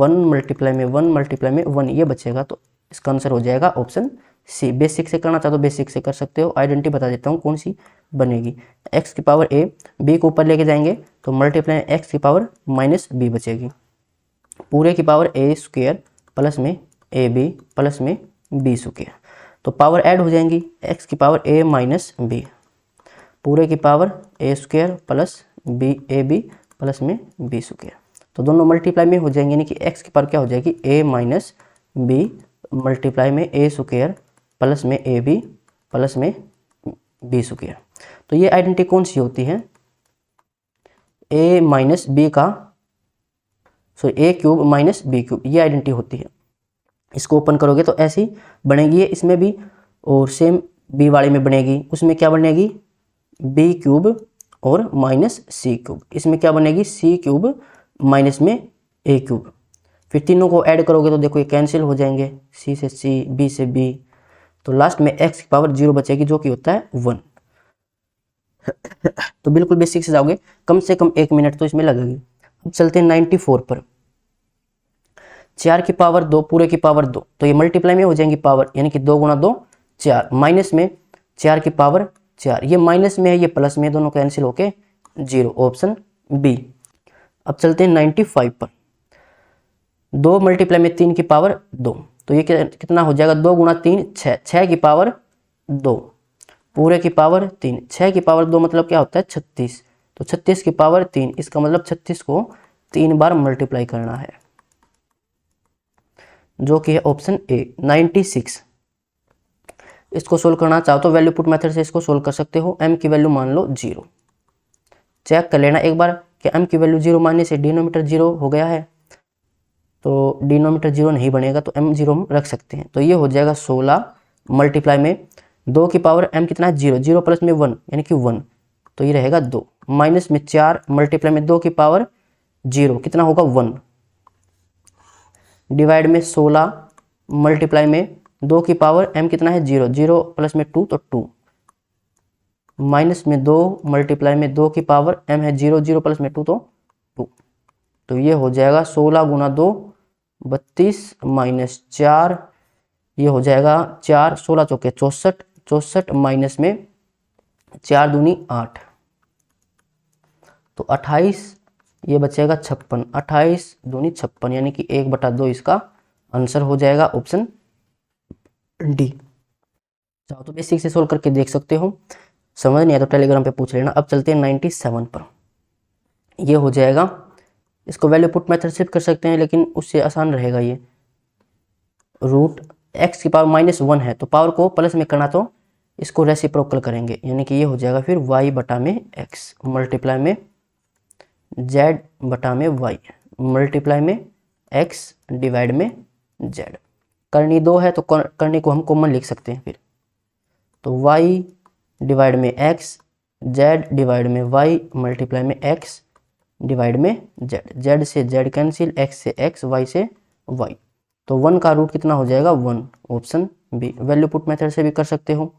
वन मल्टीप्लाई में वन मल्टीप्लाई में वन ये बचेगा तो इसका आंसर हो जाएगा ऑप्शन सी बेसिक से करना चाहते हो बेसिक से कर सकते हो आइडेंटिटी बता देता हूँ कौन सी बनेगी एक्स की पावर ए बी को ऊपर लेके जाएंगे तो मल्टीप्लाई एक्स की पावर माइनस बी बचेगी पूरे की पावर ए स्क्वेयर प्लस में ए बी प्लस में बी स्क्वेयर तो पावर ऐड हो जाएंगी एक्स की पावर ए माइनस बी पूरे की power A square plus B A B plus में बी स्क्वेयर तो दोनों मल्टीप्लाई में हो जाएंगे यानी कि एक्स की पावर क्या हो जाएगी ए माइनस बी मल्टीप्लाई में ए सुकेयर प्लस में ए बी प्लस में बी सुकेयर तो ये आइडेंटिटी कौन सी होती है ए माइनस बी का sorry A cube minus B cube ये आइडेंटिटी होती है इसको ओपन करोगे तो ऐसी बनेगी है इसमें भी और सेम बी वाले में बनेगी उसमें क्या बनेगी बी क्यूब और माइनस सी क्यूब इसमें क्या बनेगी सी क्यूब माइनस में ए क्यूब फिर तीनों को ऐड करोगे तो देखो ये कैंसिल हो जाएंगे सी से सी बी से बी तो लास्ट में एक्स की पावर जीरो बचेगी जो कि होता है वन तो बिल्कुल बेसिक से जाओगे कम से कम एक मिनट तो इसमें लगेगी अब चलते हैं नाइन्टी फोर पर चार की पावर दो पूरे की पावर दो तो ये मल्टीप्लाई में हो जाएंगी पावर यानी कि दो गुणा दो चार माइनस में चार की पावर चार ये माइनस में है ये प्लस में दोनों कैंसिल होके जीरो ऑप्शन बी अब चलते हैं नाइन्टी फाइव पर दो मल्टीप्लाई में तीन की पावर दो तो ये कितना हो जाएगा दो गुणा तीन छः की पावर दो पूरे की पावर तीन छः की पावर दो मतलब क्या होता है छत्तीस तो छत्तीस की पावर तीन इसका मतलब छत्तीस को तीन बार मल्टीप्लाई करना है जो कि है ऑप्शन ए नाइनटी सिक्स इसको सोल्व करना चाहो तो वैल्यू पुट मेथड से इसको सोल्व कर सकते हो एम की वैल्यू मान लो जीरो चेक कर लेना एक बार कि एम की वैल्यू जीरो मानने से डिनोमीटर जीरो हो गया है तो डिनोमीटर जीरो नहीं बनेगा तो एम जीरो हम रख सकते हैं तो ये हो जाएगा सोलह मल्टीप्लाई में दो की पावर एम कितना है जीरो जीरो प्लस में वन यानी कि वन तो ये रहेगा दो माइनस में चार मल्टीप्लाई में दो की पावर जीरो कितना होगा वन डिवाइड में सोलह मल्टीप्लाई में दो की पावर एम कितना है जीरो जीरो प्लस में टू तो टू माइनस में दो मल्टीप्लाई में दो की पावर एम है जीरो जीरो प्लस में टू तो टू तो ये हो जाएगा सोलह गुना दो बत्तीस माइनस चार ये हो जाएगा चार सोलह चौके चौसठ चौसठ माइनस में चार दूनी आठ तो अट्ठाईस ये बचेगा छप्पन अट्ठाईस दूनी छप्पन यानी कि एक बटा दो इसका आंसर हो जाएगा ऑप्शन डी चाहो तो बेसिक से सोल्व करके देख सकते हो समझ नहीं आया तो टेलीग्राम पे पूछ लेना अब चलते हैं नाइन्टी सेवन पर यह हो जाएगा इसको वैल्यू पुट मेथड सिर्फ कर सकते हैं लेकिन उससे आसान रहेगा ये रूट एक्स की पावर माइनस वन है तो पावर को प्लस में करना तो इसको रेसिप्रोकल करेंगे यानी कि ये हो जाएगा फिर वाई बटा में एक्स मल्टीप्लाई में जेड बटा में वाई मल्टीप्लाई में एक्स डिवाइड में जेड करनी दो है तो करनी को हम कॉमन लिख सकते हैं फिर तो वाई डिवाइड में एक्स जेड डिवाइड में वाई मल्टीप्लाई में एक्स डिवाइड में जेड जेड से जेड कैंसिल एक्स से एक्स वाई से वाई तो वन का रूट कितना हो जाएगा one option B value put method से भी कर सकते हो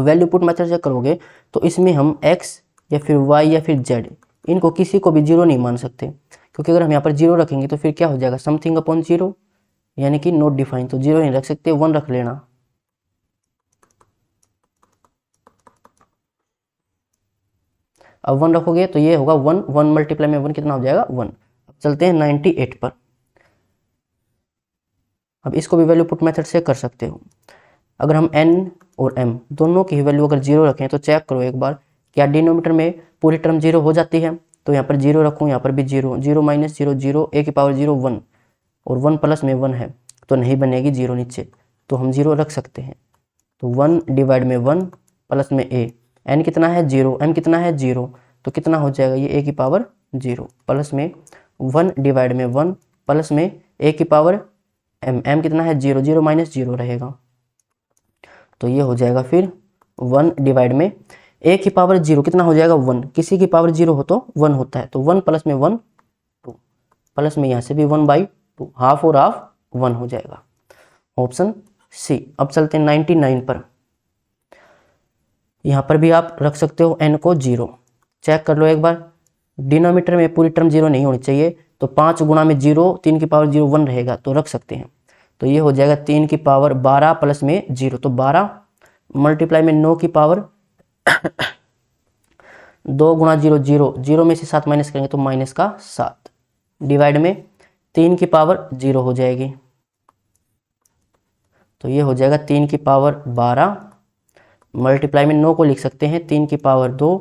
वैल्यू पुट मेथड से करोगे तो इसमें हम एक्स या फिर वाई या फिर जेड इनको किसी को भी जीरो नहीं मान सकते क्योंकि अगर हम यहाँ पर जीरो रखेंगे तो फिर क्या हो जाएगा समथिंग अपॉन जीरो यानी कि नोट डिफाइन तो जीरो नहीं रख सकते वन रख लेना अब वन रखोगे तो ये होगा वन वन मल्टीप्लाई में वन कितना हो जाएगा वन चलते हैं नाइन्टी एट पर अब इसको भी वैल्यू पुट मेथड से कर सकते हो अगर हम एन और एम दोनों की वैल्यू अगर जीरो रखें तो चेक करो एक बार क्या डिनोमीटर में पूरी टर्म जीरो हो जाती है तो यहाँ पर जीरो रखूँ यहाँ पर भी zero zero minus zero zero A की पावर जीरो वन और वन प्लस में वन है तो नहीं बनेगी जीरो नीचे तो हम जीरो रख सकते हैं तो वन डिवाइड में वन प्लस में ए एन कितना है जीरो एम कितना है जीरो तो कितना हो जाएगा ये ए की पावर जीरो प्लस में वन डिवाइड में वन प्लस में ए की पावर एम एम कितना है जीरो जीरो माइनस जीरो रहेगा तो ये हो जाएगा फिर वन डिवाइड में ए की पावर जीरो कितना हो जाएगा वन किसी की पावर जीरो हो तो वन होता है तो वन प्लस में वन टू प्लस में यहाँ से भी वन बाई टू हाफ और हाफ वन हो जाएगा ऑप्शन सी अब चलते हैं नाइन्टी नाइन पर यहाँ पर भी आप रख सकते हो एन को जीरो चेक कर लो एक बार डिनोमीटर में पूरी टर्म जीरो नहीं होनी चाहिए तो पाँच गुणा में जीरो तीन की पावर जीरो वन रहेगा तो रख सकते हैं तो ये हो जाएगा तीन की पावर बारह प्लस में जीरो तो बारह मल्टीप्लाई में नौ की पावर दो गुणा जीरो जीरो जीरो में से सात माइनस करेंगे तो माइनस का सात डिवाइड में तीन की पावर जीरो हो जाएगी तो ये हो जाएगा तीन की पावर बारह मल्टीप्लाई में नौ को लिख सकते हैं तीन की पावर दो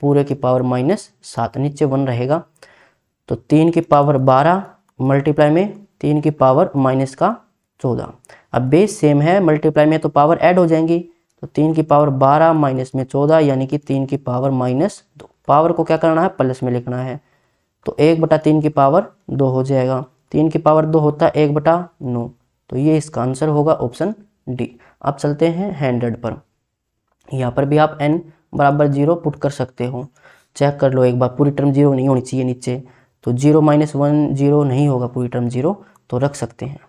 पूरे की पावर माइनस सात नीचे वन रहेगा तो तीन की पावर बारह मल्टीप्लाई में तीन की पावर माइनस का चौदह अब बेस सेम है मल्टीप्लाई में तो पावर ऐड हो जाएंगी तो तीन की पावर बारह माइनस में चौदह यानी कि तीन की पावर माइनस दो पावर को क्या करना है प्लस में लिखना है तो एक बटा तीन की पावर दो हो जाएगा तीन की पावर दो होता है एक बटा नौ तो ये इसका आंसर होगा ऑप्शन डी अब चलते हैं हैंड्रेड पर यहाँ पर भी आप एन बराबर जीरो पुट कर सकते हो चेक कर लो एक बार पूरी टर्म जीरो नहीं होनी चाहिए नीचे तो जीरो माइनस वन जीरो नहीं होगा पूरी टर्म जीरो तो रख सकते हैं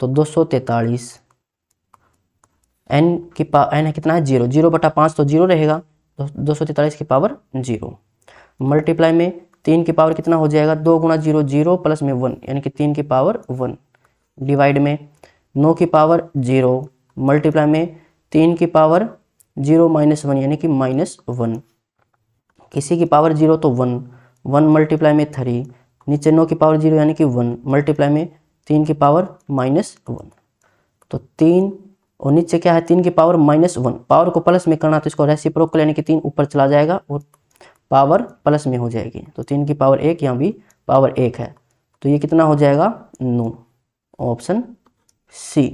तो दो सौ तैतालीस एन की पा एन है कितना है जीरो जीरो बटा पाँच तो जीरो रहेगा दो सौ तैतालीस की पावर जीरो मल्टीप्लाई में तीन की पावर कितना हो जाएगा दो गुना जीरो जीरो प्लस में वन यानी कि तीन की पावर वन डिवाइड में नौ की पावर जीरो मल्टीप्लाई में तीन की पावर जीरो माइनस वन यानी कि माइनस वन किसी की पावर जीरो तो वन वन मल्टीप्लाई में थ्री नीचे नौ की पावर जीरो यानी कि वन मल्टीप्लाई में तीन की पावर माइनस वन तो तीन और नीचे क्या है तीन की पावर माइनस वन पावर को प्लस में करना तो इसको रेसिप्रोकल यानी कि तीन ऊपर चला जाएगा और पावर प्लस में हो जाएगी तो तीन की पावर एक यहाँ भी पावर एक है तो ये कितना हो जाएगा नौ ऑप्शन सी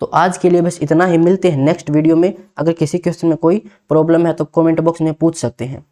तो आज के लिए बस इतना ही मिलते हैं नेक्स्ट वीडियो में अगर किसी क्वेश्चन में कोई प्रॉब्लम है तो कमेंट बॉक्स में पूछ सकते हैं